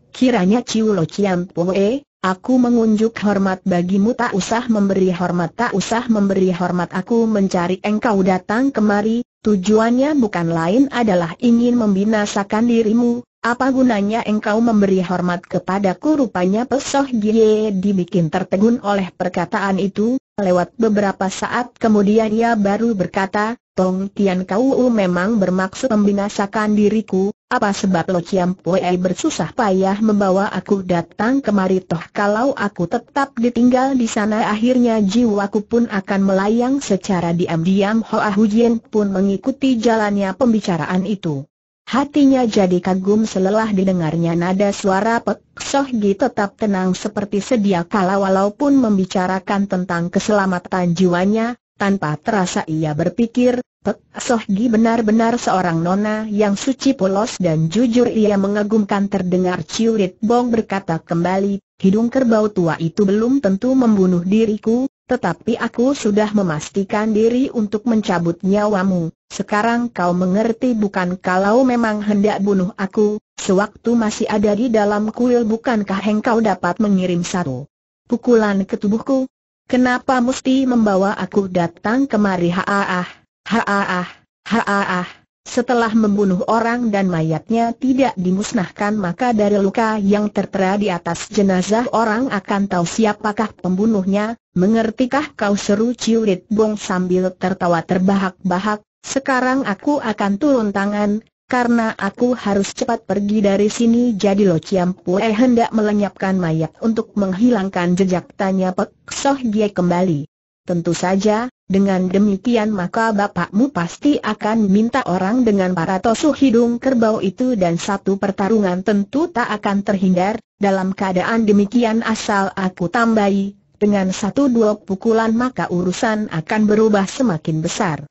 Kiranya Ciu Lo Chiam Pue, aku mengunjuk hormat bagimu tak usah memberi hormat tak usah memberi hormat aku mencari engkau datang kemari, tujuannya bukan lain adalah ingin membinasakan dirimu, apa gunanya engkau memberi hormat kepadaku rupanya Pesoh Gie dibikin tertegun oleh perkataan itu, lewat beberapa saat kemudian ia baru berkata, Tong Tian Kau memang bermaksud membinasakan diriku, apa sebab Lo Chiam Pue bersusah payah membawa aku datang kemari toh kalau aku tetap ditinggal di sana akhirnya jiwaku pun akan melayang secara diam-diam Hoa Jien pun mengikuti jalannya pembicaraan itu. Hatinya jadi kagum selelah didengarnya nada suara Pek Soh Gi tetap tenang seperti sedia kala walaupun membicarakan tentang keselamatan jiwanya, tanpa terasa ia berpikir, Pek Soh Gi benar-benar seorang nona yang suci polos dan jujur ia mengagumkan terdengar Ciurit Bong berkata kembali, hidung kerbau tua itu belum tentu membunuh diriku, tetapi aku sudah memastikan diri untuk mencabut nyawamu. Sekarang kau mengerti bukan kalau memang hendak bunuh aku, sewaktu masih ada di dalam kuil bukankah engkau dapat mengirim satu pukulan ke tubuhku? Kenapa mesti membawa aku datang kemari haaah, haaah, haaah. Setelah membunuh orang dan mayatnya tidak dimusnahkan maka dari luka yang tertera di atas jenazah orang akan tahu siapakah pembunuhnya, mengertikah kau seru Ciurit Bong sambil tertawa terbahak-bahak, sekarang aku akan turun tangan, karena aku harus cepat pergi dari sini jadi Lo Chiam Pue hendak melenyapkan mayat untuk menghilangkan jejak tanya Pek Soh Gie kembali. Tentu saja, dengan demikian maka bapakmu pasti akan minta orang dengan para tosu hidung kerbau itu dan satu pertarungan tentu tak akan terhindar, dalam keadaan demikian asal aku tambahi, dengan satu dua pukulan maka urusan akan berubah semakin besar.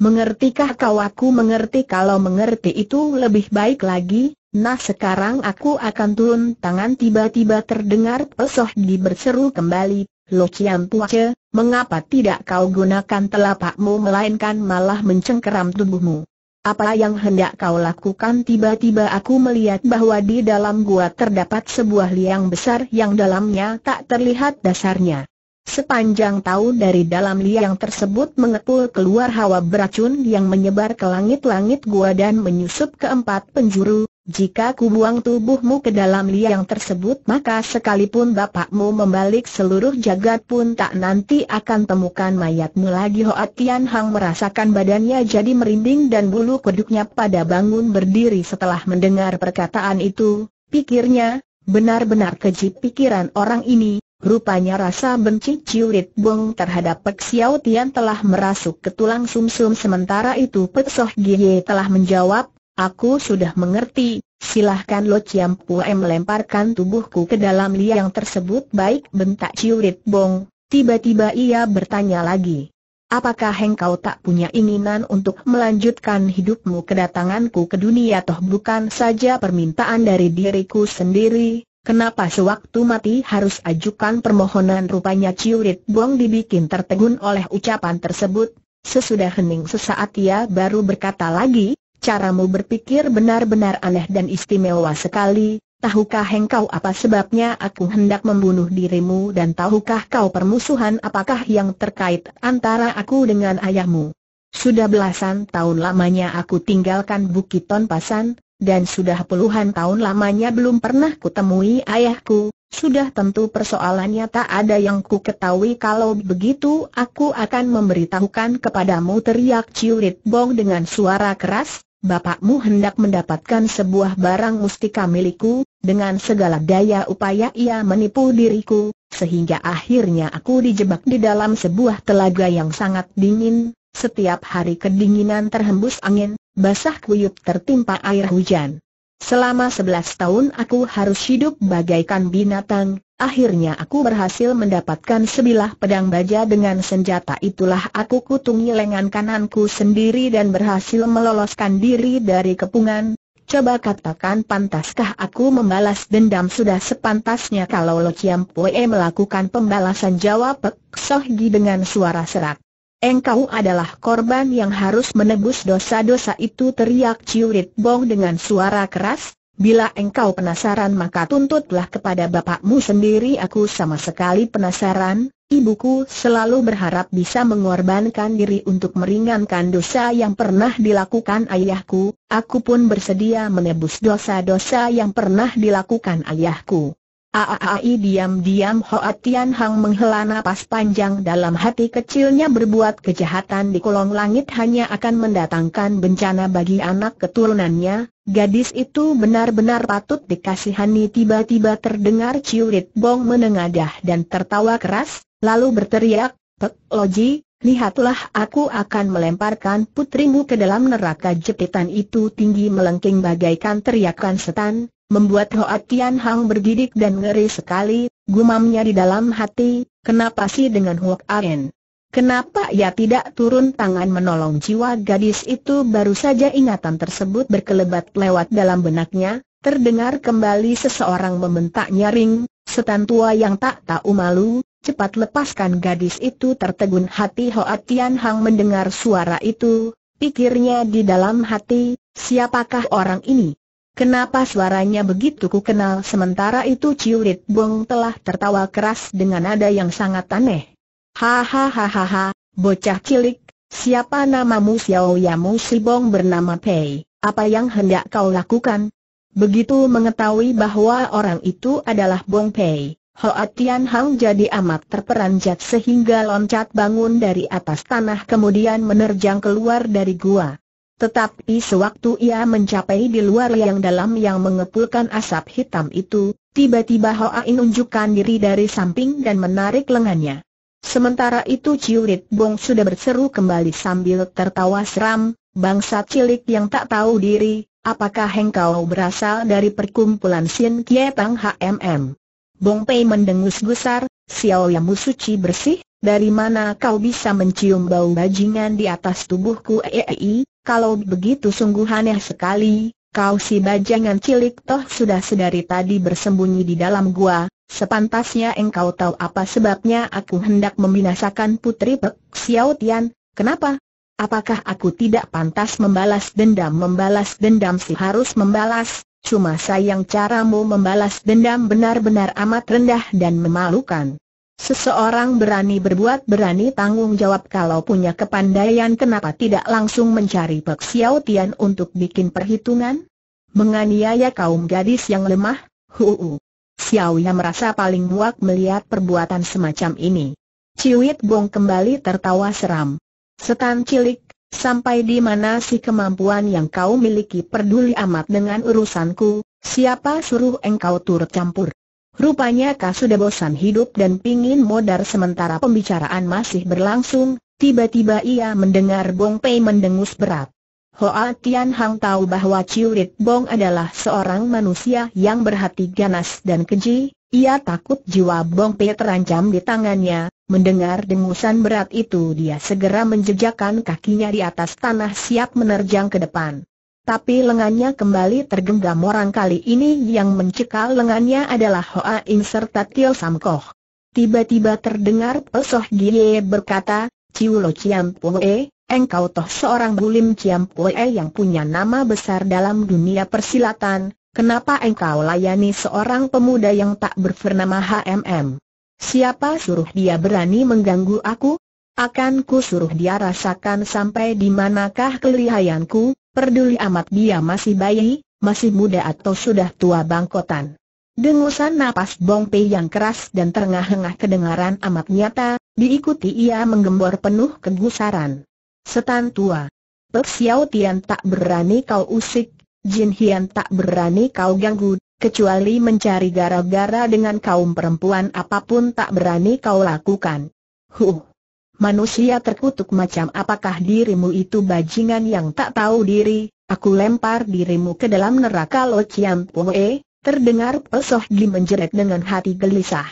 Mengertikah kau aku mengerti kalau mengerti itu lebih baik lagi, nah sekarang aku akan turun tangan tiba-tiba terdengar pesoh di berseru kembali, Lo cian Puace, mengapa tidak kau gunakan telapakmu melainkan malah mencengkeram tubuhmu? Apa yang hendak kau lakukan tiba-tiba aku melihat bahwa di dalam gua terdapat sebuah liang besar yang dalamnya tak terlihat dasarnya. Sepanjang tahu dari dalam liang tersebut mengepul keluar hawa beracun yang menyebar ke langit-langit gua dan menyusup ke empat penjuru, jika ku buang tubuhmu ke dalam liang tersebut maka sekalipun bapakmu membalik seluruh jagad pun tak nanti akan temukan mayatmu lagi Hoa Tian Hang merasakan badannya jadi merinding dan bulu kuduknya pada bangun berdiri setelah mendengar perkataan itu, pikirnya, benar-benar keji pikiran orang ini, Rupanya rasa benci Ciulit Bong terhadap Pek Xiao Tian telah merasuk ke tulang sumsum -sum. sementara itu Pek Soh Gie telah menjawab, aku sudah mengerti, silahkan Lo Chiam Pue melemparkan tubuhku ke dalam liang tersebut baik bentak Ciulit Bong, tiba-tiba ia bertanya lagi. Apakah engkau tak punya inginan untuk melanjutkan hidupmu kedatanganku ke dunia toh bukan saja permintaan dari diriku sendiri, Kenapa sewaktu mati harus ajukan permohonan rupanya Ciurit buang dibikin tertegun oleh ucapan tersebut, sesudah hening sesaat ia baru berkata lagi, caramu berpikir benar-benar aneh dan istimewa sekali, tahukah engkau apa sebabnya aku hendak membunuh dirimu dan tahukah kau permusuhan apakah yang terkait antara aku dengan ayahmu? Sudah belasan tahun lamanya aku tinggalkan Bukit Tonpasan, dan sudah puluhan tahun lamanya belum pernah kutemui ayahku, sudah tentu persoalannya tak ada yang ku ketahui kalau begitu aku akan memberitahukan kepadamu teriak Ciurit Bong dengan suara keras, bapakmu hendak mendapatkan sebuah barang mustika milikku, dengan segala daya upaya ia menipu diriku, sehingga akhirnya aku dijebak di dalam sebuah telaga yang sangat dingin, setiap hari kedinginan terhembus angin, basah kuyup tertimpa air hujan. Selama sebelas tahun aku harus hidup bagaikan binatang, akhirnya aku berhasil mendapatkan sebilah pedang baja dengan senjata itulah aku kutungi lengan kananku sendiri dan berhasil meloloskan diri dari kepungan. Coba katakan pantaskah aku membalas dendam sudah sepantasnya kalau Lo Chiam Pue melakukan pembalasan jawab Pek Soh Gi dengan suara serak. Engkau adalah korban yang harus menebus dosa-dosa itu teriak Ciurit Bong dengan suara keras, bila engkau penasaran maka tuntutlah kepada bapakmu sendiri aku sama sekali penasaran, ibuku selalu berharap bisa mengorbankan diri untuk meringankan dosa yang pernah dilakukan ayahku, aku pun bersedia menebus dosa-dosa yang pernah dilakukan ayahku. Aaai, diam-diam Hoa Tian Hang menghela nafas panjang dalam hati kecilnya berbuat kejahatan di kolong langit hanya akan mendatangkan bencana bagi anak keturunannya, gadis itu benar-benar patut dikasihani tiba-tiba terdengar Rit Bong menengadah dan tertawa keras, lalu berteriak, Pek Loji, lihatlah aku akan melemparkan putrimu ke dalam neraka jepitan itu tinggi melengking bagaikan teriakan setan, membuat Hoa Tian Hang bergidik dan ngeri sekali, gumamnya di dalam hati, kenapa sih dengan Hoa aen? Kenapa ia tidak turun tangan menolong jiwa gadis itu baru saja ingatan tersebut berkelebat lewat dalam benaknya, terdengar kembali seseorang membentak nyaring, setan tua yang tak tahu malu, cepat lepaskan gadis itu tertegun hati Hoa Tian Hang mendengar suara itu, pikirnya di dalam hati, siapakah orang ini? Kenapa suaranya begitu ku kenal sementara itu Ciurit Bong telah tertawa keras dengan nada yang sangat aneh. Hahaha, bocah cilik, siapa namamu Xiao Yamu si Bong bernama Pei, apa yang hendak kau lakukan? Begitu mengetahui bahwa orang itu adalah Bong Pei, Hoa Tian Hang jadi amat terperanjat sehingga loncat bangun dari atas tanah kemudian menerjang keluar dari gua. Tetapi sewaktu ia mencapai di luar yang dalam yang mengepulkan asap hitam itu, tiba-tiba Hoain unjukkan diri dari samping dan menarik lengannya. Sementara itu Rit Bong sudah berseru kembali sambil tertawa seram, bangsa cilik yang tak tahu diri, apakah engkau berasal dari perkumpulan Sin Kietang HMM? Bong Pei mendengus gusar, Xiao yang suci bersih, dari mana kau bisa mencium bau bajingan di atas tubuhku? Eei, kalau begitu sungguh aneh sekali, kau si bajangan cilik toh sudah sedari tadi bersembunyi di dalam gua, sepantasnya engkau tahu apa sebabnya aku hendak membinasakan putri Pek Xiao Tian, kenapa? Apakah aku tidak pantas membalas dendam? Membalas dendam si harus membalas, cuma sayang caramu membalas dendam benar-benar amat rendah dan memalukan. Seseorang berani berbuat berani tanggung jawab kalau punya kepandaian kenapa tidak langsung mencari Pek Xiao Tian untuk bikin perhitungan? Menganiaya kaum gadis yang lemah? Huu. Xiao yang merasa paling muak melihat perbuatan semacam ini. Ciwit Bong kembali tertawa seram. Setan cilik, sampai di mana si kemampuan yang kau miliki peduli amat dengan urusanku, siapa suruh engkau turut campur? Rupanya kau sudah bosan hidup dan pingin modar sementara pembicaraan masih berlangsung, tiba-tiba ia mendengar Bong Pei mendengus berat. Hoa Tian Hang tahu bahwa Ciurit Bong adalah seorang manusia yang berhati ganas dan keji, ia takut jiwa Bong Pei terancam di tangannya, mendengar dengusan berat itu dia segera menjejakkan kakinya di atas tanah siap menerjang ke depan tapi lengannya kembali tergenggam orang kali ini yang mencekal lengannya adalah Hoa In serta Tio Sam Koh. Tiba-tiba terdengar Pesoh Gie berkata, Ciu Lo Chiam Pue, engkau toh seorang bulim Chiam Pue yang punya nama besar dalam dunia persilatan, kenapa engkau layani seorang pemuda yang tak bernama HMM? Siapa suruh dia berani mengganggu aku? Akanku suruh dia rasakan sampai di manakah kelihayanku, Perduli amat dia masih bayi, masih muda atau sudah tua bangkotan. Dengusan napas Bong Pei yang keras dan terengah-engah kedengaran amat nyata, diikuti ia menggembor penuh kegusaran. Setan tua. Pek Xiao Tian tak berani kau usik, Jin Hian tak berani kau ganggu, kecuali mencari gara-gara dengan kaum perempuan apapun tak berani kau lakukan. Huh! Manusia terkutuk macam apakah dirimu itu bajingan yang tak tahu diri, aku lempar dirimu ke dalam neraka Lo Chiam Poe, terdengar Pesoh di menjerit dengan hati gelisah.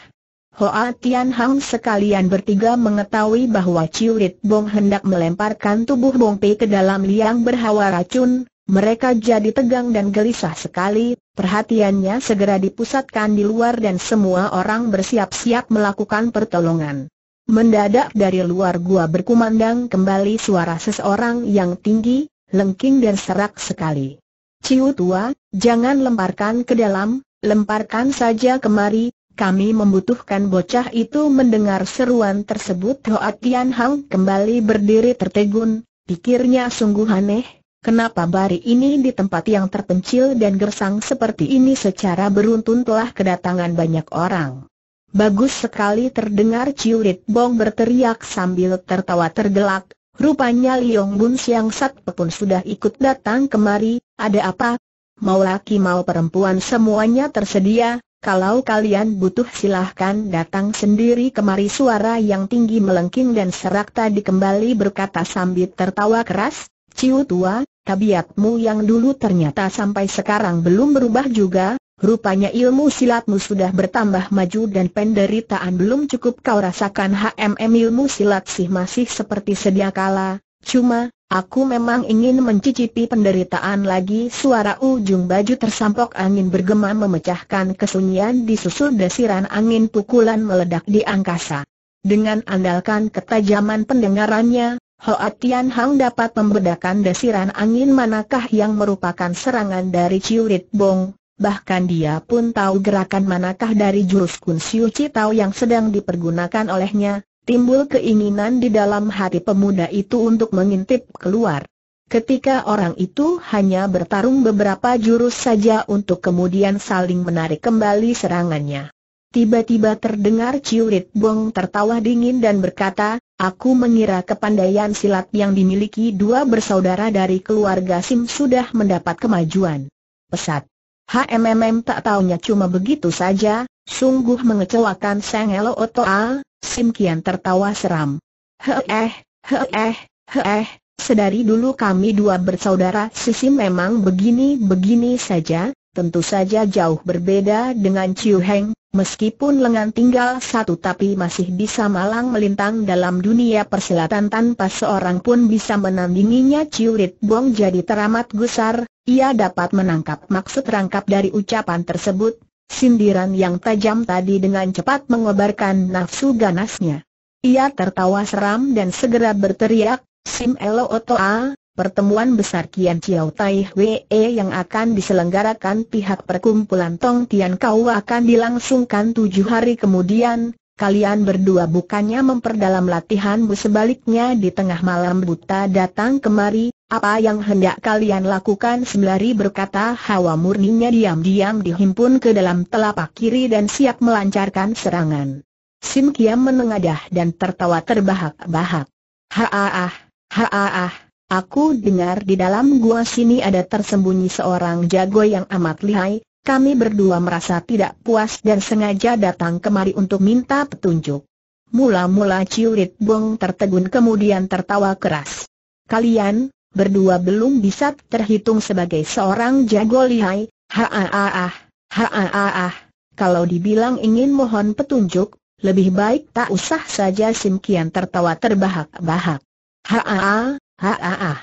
Hoa Tian Hang sekalian bertiga mengetahui bahwa Ciurit Bong hendak melemparkan tubuh Bong Pei ke dalam liang berhawa racun, mereka jadi tegang dan gelisah sekali, perhatiannya segera dipusatkan di luar dan semua orang bersiap-siap melakukan pertolongan. Mendadak dari luar gua berkumandang kembali suara seseorang yang tinggi, lengking dan serak sekali. Ciu tua, jangan lemparkan ke dalam, lemparkan saja kemari, kami membutuhkan bocah itu mendengar seruan tersebut Hoa Tian Hang kembali berdiri tertegun, pikirnya sungguh aneh, kenapa bari ini di tempat yang terpencil dan gersang seperti ini secara beruntun telah kedatangan banyak orang. Bagus sekali terdengar Ciurit Bong berteriak sambil tertawa tergelak, rupanya Liong Bun Siang Sat pun sudah ikut datang kemari, ada apa? Mau laki mau perempuan semuanya tersedia, kalau kalian butuh silahkan datang sendiri kemari suara yang tinggi melengking dan serak tadi kembali berkata sambil tertawa keras, Ciu tua, tabiatmu yang dulu ternyata sampai sekarang belum berubah juga, Rupanya ilmu silatmu sudah bertambah maju dan penderitaan belum cukup kau rasakan HMM ilmu silat sih masih seperti sedia kala, cuma, aku memang ingin mencicipi penderitaan lagi suara ujung baju tersampok angin bergema memecahkan kesunyian di disusul desiran angin pukulan meledak di angkasa. Dengan andalkan ketajaman pendengarannya, Hoa Tian Hang dapat membedakan desiran angin manakah yang merupakan serangan dari Ciurit Bong, bahkan dia pun tahu gerakan manakah dari jurus Kun Siu Citao yang sedang dipergunakan olehnya, timbul keinginan di dalam hati pemuda itu untuk mengintip keluar. Ketika orang itu hanya bertarung beberapa jurus saja untuk kemudian saling menarik kembali serangannya. Tiba-tiba terdengar Ciurit Bong tertawa dingin dan berkata, Aku mengira kepandaian silat yang dimiliki dua bersaudara dari keluarga Sim sudah mendapat kemajuan. Pesat. HMMM tak taunya cuma begitu saja, sungguh mengecewakan Sang Elo A, Sim Kian tertawa seram. Heeh, heeh, heeh, sedari dulu kami dua bersaudara Sisi memang begini-begini saja, tentu saja jauh berbeda dengan Ciu Heng, Meskipun lengan tinggal satu tapi masih bisa malang melintang dalam dunia persilatan tanpa seorang pun bisa menandinginya Ciurit Bong jadi teramat gusar, ia dapat menangkap maksud rangkap dari ucapan tersebut, sindiran yang tajam tadi dengan cepat mengobarkan nafsu ganasnya. Ia tertawa seram dan segera berteriak, Sim Elo Otoa, pertemuan besar Kian Chiao Tai Hwee yang akan diselenggarakan pihak perkumpulan Tong Tian Kau akan dilangsungkan tujuh hari kemudian, kalian berdua bukannya memperdalam latihan bu sebaliknya di tengah malam buta datang kemari, apa yang hendak kalian lakukan sembari berkata hawa murninya diam-diam dihimpun ke dalam telapak kiri dan siap melancarkan serangan. Sim Kiam menengadah dan tertawa terbahak-bahak. ah haaah. Aku dengar di dalam gua sini ada tersembunyi seorang jago yang amat lihai, kami berdua merasa tidak puas dan sengaja datang kemari untuk minta petunjuk. Mula-mula Ciulit Bong tertegun kemudian tertawa keras. Kalian, berdua belum bisa terhitung sebagai seorang jago lihai, haaah, haaah, kalau dibilang ingin mohon petunjuk, lebih baik tak usah saja Sim Kian tertawa terbahak-bahak. Haa, Ah ah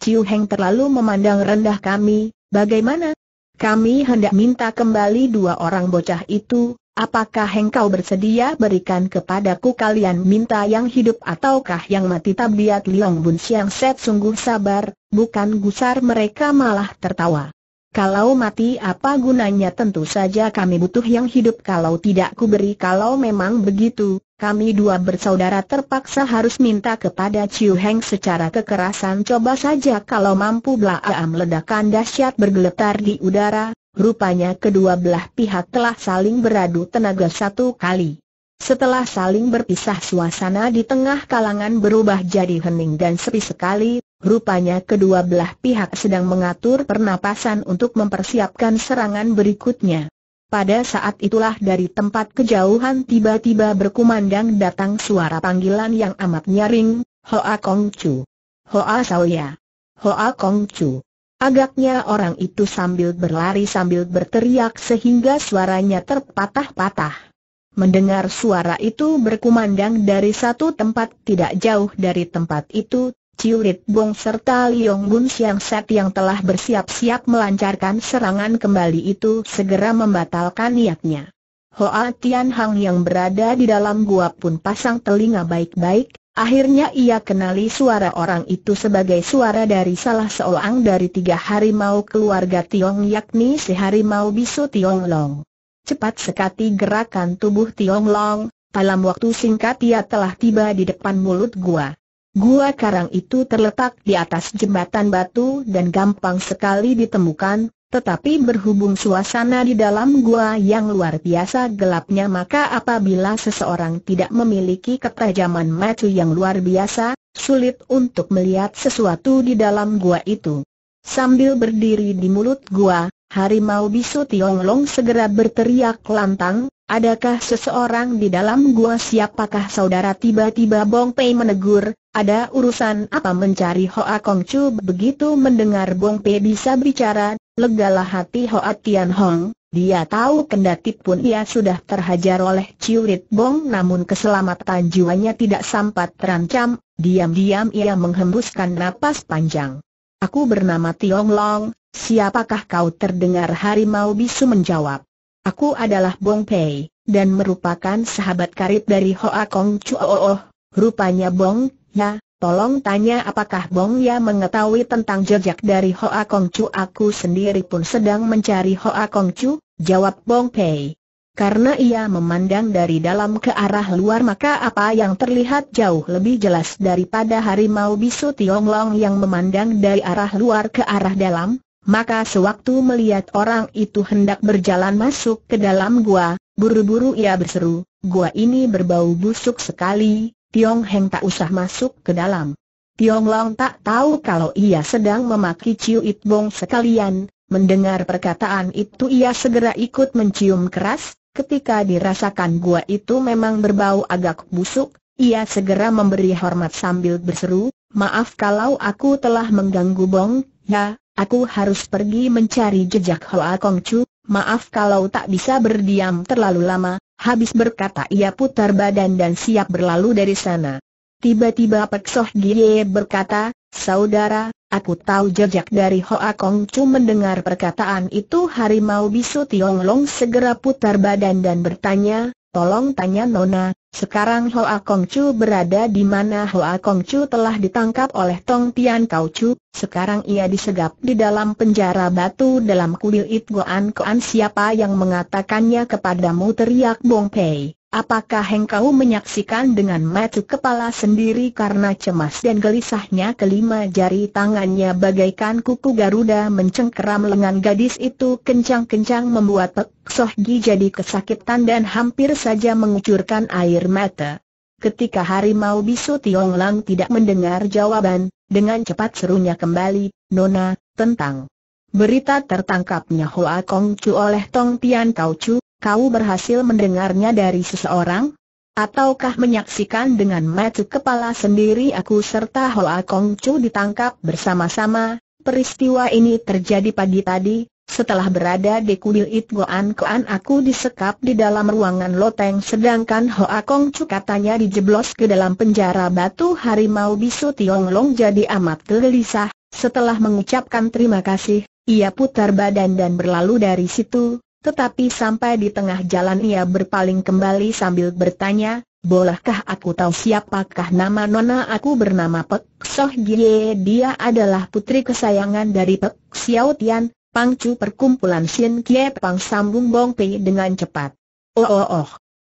Ciu Heng terlalu memandang rendah kami, bagaimana? Kami hendak minta kembali dua orang bocah itu, apakah engkau bersedia berikan kepadaku kalian minta yang hidup ataukah yang mati tabiat Liong Bun Siang Set sungguh sabar, bukan gusar mereka malah tertawa. Kalau mati apa gunanya tentu saja kami butuh yang hidup kalau tidak kuberi kalau memang begitu, kami dua bersaudara terpaksa harus minta kepada Chiu Heng secara kekerasan coba saja kalau mampu belaam ledakan dahsyat bergeletar di udara, rupanya kedua belah pihak telah saling beradu tenaga satu kali. Setelah saling berpisah suasana di tengah kalangan berubah jadi hening dan sepi sekali, rupanya kedua belah pihak sedang mengatur pernapasan untuk mempersiapkan serangan berikutnya. Pada saat itulah dari tempat kejauhan tiba-tiba berkumandang datang suara panggilan yang amat nyaring, Hoa Kong Chu. Hoa Sauya. Hoa Kong Chu. Agaknya orang itu sambil berlari sambil berteriak sehingga suaranya terpatah-patah. Mendengar suara itu berkumandang dari satu tempat tidak jauh dari tempat itu, Ciulit Bong serta Liong Bun Siang sat yang telah bersiap-siap melancarkan serangan kembali itu segera membatalkan niatnya. Hoa Tian Hang yang berada di dalam gua pun pasang telinga baik-baik, akhirnya ia kenali suara orang itu sebagai suara dari salah seorang dari tiga harimau keluarga Tiong yakni si harimau bisu Tiong Long. Cepat sekati gerakan tubuh Tiong Long, dalam waktu singkat ia telah tiba di depan mulut gua. Gua karang itu terletak di atas jembatan batu dan gampang sekali ditemukan, tetapi berhubung suasana di dalam gua yang luar biasa gelapnya maka apabila seseorang tidak memiliki ketajaman mata yang luar biasa, sulit untuk melihat sesuatu di dalam gua itu. Sambil berdiri di mulut gua, Harimau bisu Tionglong segera berteriak lantang, adakah seseorang di dalam gua siapakah saudara tiba-tiba Bong Pei menegur, ada urusan apa mencari Hoa Kong Chu begitu mendengar Bong Pei bisa bicara, legalah hati Hoa Tian Hong, dia tahu kendati pun ia sudah terhajar oleh Rit Bong namun keselamatan jiwanya tidak sempat terancam, diam-diam ia menghembuskan napas panjang. Aku bernama Tiong Long, Siapakah kau terdengar harimau bisu menjawab? Aku adalah Bong Pei, dan merupakan sahabat karib dari Hoa Kong Chu oh, oh, Rupanya Bong, ya, tolong tanya apakah Bong ya mengetahui tentang jejak dari Hoa Kong Chu aku sendiri pun sedang mencari Hoa Kong Chu, jawab Bong Pei. Karena ia memandang dari dalam ke arah luar maka apa yang terlihat jauh lebih jelas daripada harimau bisu Tiong Long yang memandang dari arah luar ke arah dalam, maka sewaktu melihat orang itu hendak berjalan masuk ke dalam gua, buru-buru ia berseru, gua ini berbau busuk sekali, Tiong Heng tak usah masuk ke dalam. Tiong Long tak tahu kalau ia sedang memaki Ciu It Bong sekalian, mendengar perkataan itu ia segera ikut mencium keras, ketika dirasakan gua itu memang berbau agak busuk, ia segera memberi hormat sambil berseru, maaf kalau aku telah mengganggu Bong, ya, Aku harus pergi mencari jejak Hoa Kong Chu, maaf kalau tak bisa berdiam terlalu lama, habis berkata ia putar badan dan siap berlalu dari sana. Tiba-tiba Pek Soh Gie berkata, Saudara, aku tahu jejak dari Hoa Kong Chu mendengar perkataan itu harimau bisu Tiong Long segera putar badan dan bertanya, Tolong tanya Nona, sekarang Hoa Kong Chu berada di mana Hoa Kong Chu telah ditangkap oleh Tong Tian Kau Chu, sekarang ia disegap di dalam penjara batu dalam kuil It Goan Koan siapa yang mengatakannya kepadamu teriak Bong Pei. Apakah engkau menyaksikan dengan mata kepala sendiri karena cemas dan gelisahnya kelima jari tangannya bagaikan kuku Garuda mencengkeram lengan gadis itu kencang-kencang membuat Pek Soh Gi jadi kesakitan dan hampir saja mengucurkan air mata. Ketika harimau bisu Tiong Lang tidak mendengar jawaban, dengan cepat serunya kembali, Nona, tentang berita tertangkapnya Hoa Kong Chu oleh Tong Tian Kau Chu, Kau berhasil mendengarnya dari seseorang? Ataukah menyaksikan dengan mata kepala sendiri aku serta Hoa Kong Chu ditangkap bersama-sama? Peristiwa ini terjadi pagi tadi, setelah berada di kuil It Goan Koan aku disekap di dalam ruangan loteng sedangkan Hoa Kong Chu katanya dijeblos ke dalam penjara batu harimau bisu Tiong Long jadi amat gelisah. Setelah mengucapkan terima kasih, ia putar badan dan berlalu dari situ, tetapi sampai di tengah jalan ia berpaling kembali sambil bertanya, Bolehkah aku tahu siapakah nama nona aku bernama Pek Soh Gie Dia adalah putri kesayangan dari Pek Xiao Tian Pangcu perkumpulan Xin Kie Pang sambung Bong Pei dengan cepat Oh oh oh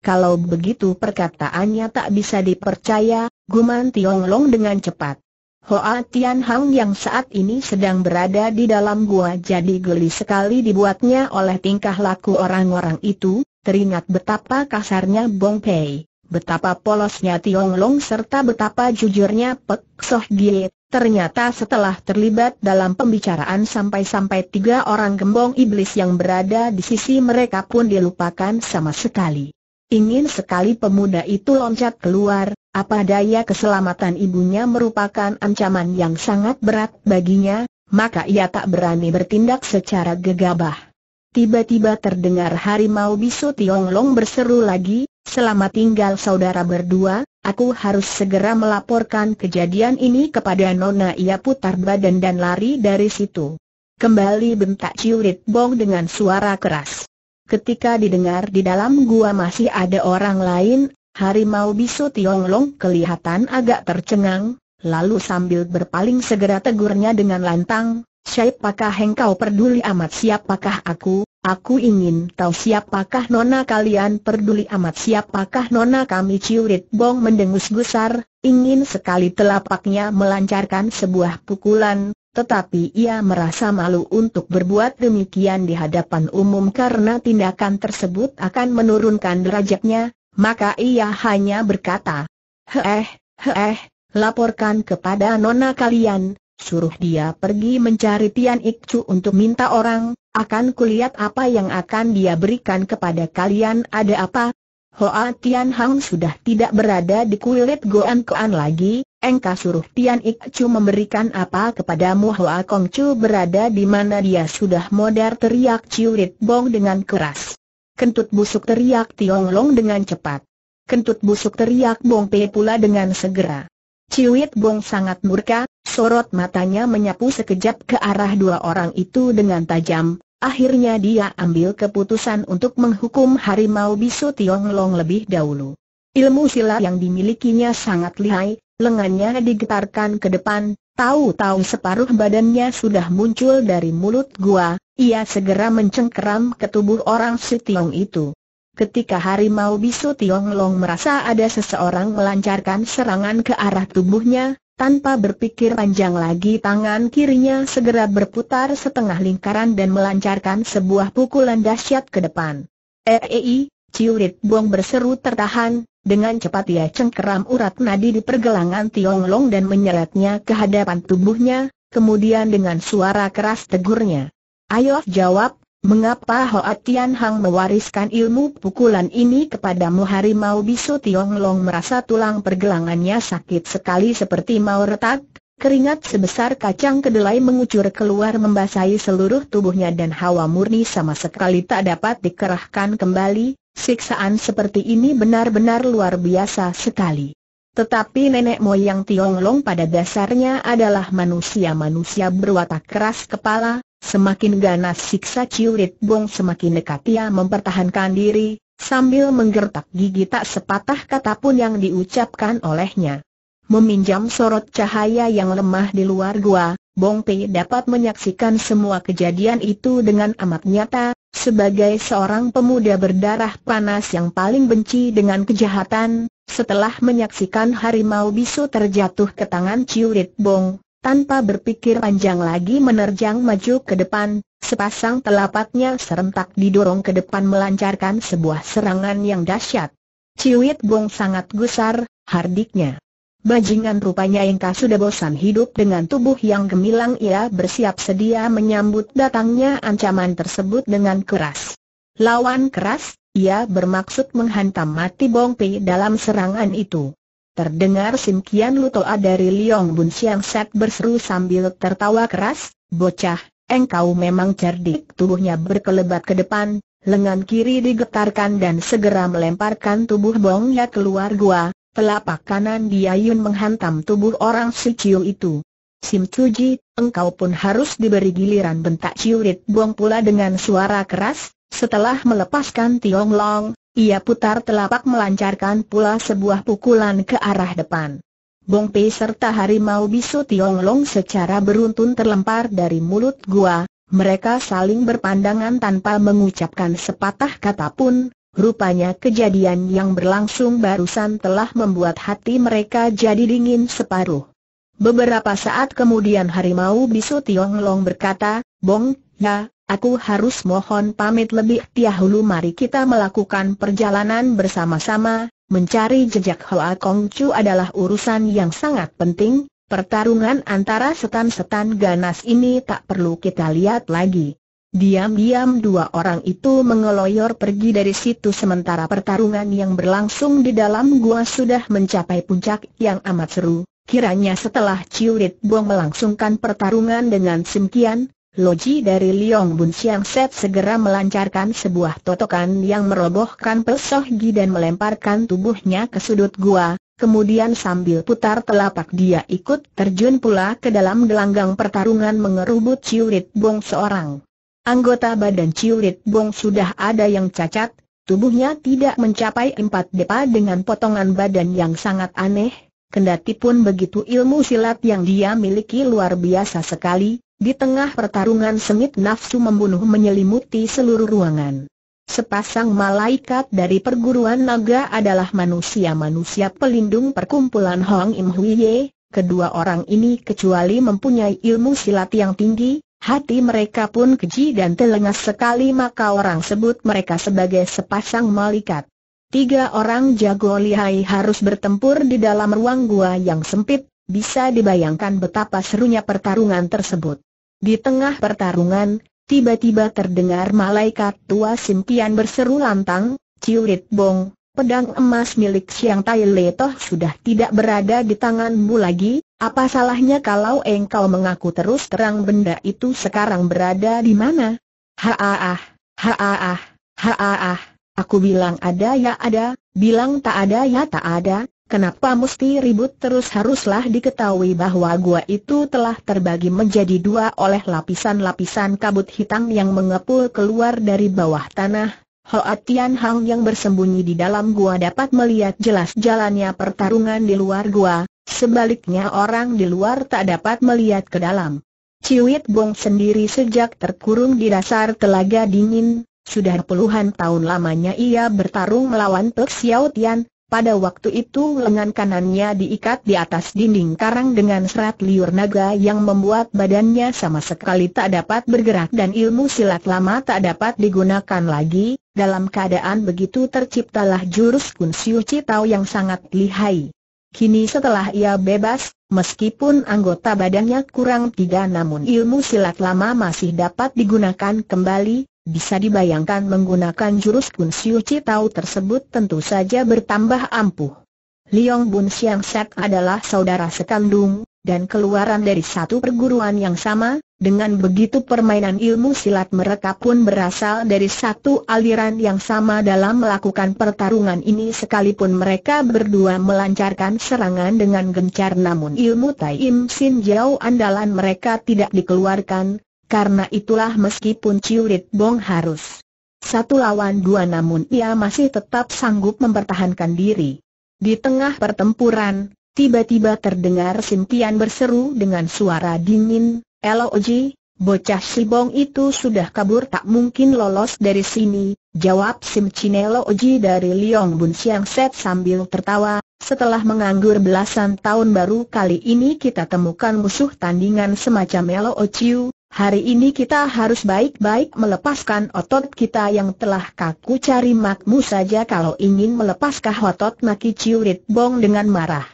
Kalau begitu perkataannya tak bisa dipercaya Guman Tiong Long dengan cepat Hoa Tian Hang yang saat ini sedang berada di dalam gua jadi geli sekali dibuatnya oleh tingkah laku orang-orang itu, teringat betapa kasarnya Bong Pei, betapa polosnya Tiong Long serta betapa jujurnya Pek Soh Gie. Ternyata setelah terlibat dalam pembicaraan sampai-sampai tiga orang gembong iblis yang berada di sisi mereka pun dilupakan sama sekali. Ingin sekali pemuda itu loncat keluar, apa daya keselamatan ibunya merupakan ancaman yang sangat berat baginya, maka ia tak berani bertindak secara gegabah. Tiba-tiba terdengar harimau bisu Tionglong berseru lagi, Selamat tinggal saudara berdua, aku harus segera melaporkan kejadian ini kepada Nona ia putar badan dan lari dari situ. Kembali bentak Ciurit Bong dengan suara keras. Ketika didengar di dalam gua masih ada orang lain, Harimau bisu Tionglong kelihatan agak tercengang, lalu sambil berpaling segera tegurnya dengan lantang, Siapakah engkau peduli amat siapakah aku, aku ingin tahu siapakah nona kalian peduli amat siapakah nona kami ciurit bong mendengus gusar, ingin sekali telapaknya melancarkan sebuah pukulan, tetapi ia merasa malu untuk berbuat demikian di hadapan umum karena tindakan tersebut akan menurunkan derajatnya, maka ia hanya berkata, Heeh, heeh, laporkan kepada nona kalian, suruh dia pergi mencari Tian Ikcu untuk minta orang, akan kulihat apa yang akan dia berikan kepada kalian ada apa. Hoa Tian Hang sudah tidak berada di kulit Goan Koan lagi, engka suruh Tian Ikcu memberikan apa kepadamu Hoa Kong Kongcu berada di mana dia sudah modar teriak Ciurit Bong dengan keras. Kentut busuk teriak Tiong Long dengan cepat. Kentut busuk teriak Bong Pei pula dengan segera. Ciwit Bong sangat murka, sorot matanya menyapu sekejap ke arah dua orang itu dengan tajam, Akhirnya dia ambil keputusan untuk menghukum harimau bisu Tiong Long lebih dahulu. Ilmu silat yang dimilikinya sangat lihai, lengannya digetarkan ke depan, tahu-tahu separuh badannya sudah muncul dari mulut gua, ia segera mencengkeram ke tubuh orang si Tiong itu. Ketika harimau bisu Tiong Long merasa ada seseorang melancarkan serangan ke arah tubuhnya, tanpa berpikir panjang lagi tangan kirinya segera berputar setengah lingkaran dan melancarkan sebuah pukulan dahsyat ke depan. Eei, eh, eh, eh, Ciurit Buang berseru tertahan, dengan cepat ia cengkeram urat nadi di pergelangan Tiong Long dan menyeretnya ke hadapan tubuhnya, kemudian dengan suara keras tegurnya. Ayo jawab, mengapa Hoa Tian Hang mewariskan ilmu pukulan ini kepadamu harimau bisu Tiong Long merasa tulang pergelangannya sakit sekali seperti mau retak, keringat sebesar kacang kedelai mengucur keluar membasahi seluruh tubuhnya dan hawa murni sama sekali tak dapat dikerahkan kembali, siksaan seperti ini benar-benar luar biasa sekali. Tetapi nenek moyang Tiong Long pada dasarnya adalah manusia-manusia berwatak keras kepala, Semakin ganas siksa Ciurit Bong semakin dekat ia mempertahankan diri, sambil menggertak gigi tak sepatah kata pun yang diucapkan olehnya. Meminjam sorot cahaya yang lemah di luar gua, Bong Pei dapat menyaksikan semua kejadian itu dengan amat nyata, sebagai seorang pemuda berdarah panas yang paling benci dengan kejahatan, setelah menyaksikan harimau bisu terjatuh ke tangan Ciurit Bong, tanpa berpikir panjang lagi menerjang maju ke depan, sepasang telapaknya serentak didorong ke depan melancarkan sebuah serangan yang dahsyat. Ciwit Bong sangat gusar, hardiknya. Bajingan rupanya Engka sudah bosan hidup dengan tubuh yang gemilang ia bersiap sedia menyambut datangnya ancaman tersebut dengan keras. Lawan keras, ia bermaksud menghantam mati Bong Pei dalam serangan itu. Terdengar Sim Kian Lutoa dari Liong Bun Siang Set berseru sambil tertawa keras, Bocah, engkau memang cerdik Tubuhnya berkelebat ke depan, lengan kiri digetarkan dan segera melemparkan tubuh bongnya keluar gua Telapak kanan Diayun menghantam tubuh orang si Ciu itu Sim Ji, engkau pun harus diberi giliran bentak Ciurit Bong pula dengan suara keras Setelah melepaskan Tiong Long, ia putar telapak melancarkan pula sebuah pukulan ke arah depan. Bong Pei serta harimau bisu Tiong Long secara beruntun terlempar dari mulut gua, mereka saling berpandangan tanpa mengucapkan sepatah kata pun, rupanya kejadian yang berlangsung barusan telah membuat hati mereka jadi dingin separuh. Beberapa saat kemudian harimau bisu Tiong Long berkata, Bong, ya, Aku harus mohon pamit lebih dahulu mari kita melakukan perjalanan bersama-sama, mencari jejak Hoa Kong Chu adalah urusan yang sangat penting, pertarungan antara setan-setan ganas ini tak perlu kita lihat lagi. Diam-diam dua orang itu mengeloyor pergi dari situ sementara pertarungan yang berlangsung di dalam gua sudah mencapai puncak yang amat seru. Kiranya setelah Rit Buang melangsungkan pertarungan dengan Kian, Loji dari Liong Bun Siang Set segera melancarkan sebuah totokan yang merobohkan pesoh Gi dan melemparkan tubuhnya ke sudut gua, kemudian sambil putar telapak dia ikut terjun pula ke dalam gelanggang pertarungan mengerubut Ciurit Bong seorang. Anggota badan Ciurit Bong sudah ada yang cacat, tubuhnya tidak mencapai empat depa dengan potongan badan yang sangat aneh, kendati pun begitu ilmu silat yang dia miliki luar biasa sekali, di tengah pertarungan sengit nafsu membunuh menyelimuti seluruh ruangan. Sepasang malaikat dari perguruan naga adalah manusia-manusia pelindung perkumpulan Hong Im Huiye, kedua orang ini kecuali mempunyai ilmu silat yang tinggi, hati mereka pun keji dan telengas sekali maka orang sebut mereka sebagai sepasang malaikat. Tiga orang jago lihai harus bertempur di dalam ruang gua yang sempit, bisa dibayangkan betapa serunya pertarungan tersebut. Di tengah pertarungan, tiba-tiba terdengar malaikat tua Simpian berseru lantang, Ciurit Bong, pedang emas milik Siang Tai Letoh sudah tidak berada di tanganmu lagi, apa salahnya kalau engkau mengaku terus terang benda itu sekarang berada di mana? Haaah, haaah, haaah, aku bilang ada ya ada, bilang tak ada ya tak ada, Kenapa mesti ribut terus haruslah diketahui bahwa gua itu telah terbagi menjadi dua oleh lapisan-lapisan kabut hitam yang mengepul keluar dari bawah tanah. Hoa Tian Hang yang bersembunyi di dalam gua dapat melihat jelas jalannya pertarungan di luar gua, sebaliknya orang di luar tak dapat melihat ke dalam. Ciwit Bong sendiri sejak terkurung di dasar telaga dingin, sudah puluhan tahun lamanya ia bertarung melawan Pek Xiao Tian, pada waktu itu lengan kanannya diikat di atas dinding karang dengan serat liur naga yang membuat badannya sama sekali tak dapat bergerak dan ilmu silat lama tak dapat digunakan lagi, dalam keadaan begitu terciptalah jurus Kun Siu Citao yang sangat lihai. Kini setelah ia bebas, meskipun anggota badannya kurang tiga namun ilmu silat lama masih dapat digunakan kembali, bisa dibayangkan menggunakan jurus Kun Siu Citau tersebut tentu saja bertambah ampuh. Liong Bun Siang Sek adalah saudara sekandung, dan keluaran dari satu perguruan yang sama, dengan begitu permainan ilmu silat mereka pun berasal dari satu aliran yang sama dalam melakukan pertarungan ini sekalipun mereka berdua melancarkan serangan dengan gencar namun ilmu Tai Im Sin Jiao andalan mereka tidak dikeluarkan, karena itulah meskipun Ciulit Bong harus satu lawan dua namun ia masih tetap sanggup mempertahankan diri. Di tengah pertempuran, tiba-tiba terdengar Sim Tian berseru dengan suara dingin, Oji, bocah si Bong itu sudah kabur tak mungkin lolos dari sini, jawab Sim Elo Oji dari Liong Bun Siang Set sambil tertawa, setelah menganggur belasan tahun baru kali ini kita temukan musuh tandingan semacam Elo Ociu, Hari ini kita harus baik-baik melepaskan otot kita yang telah kaku cari makmu saja kalau ingin melepaskan otot Maki Ciurit Bong dengan marah.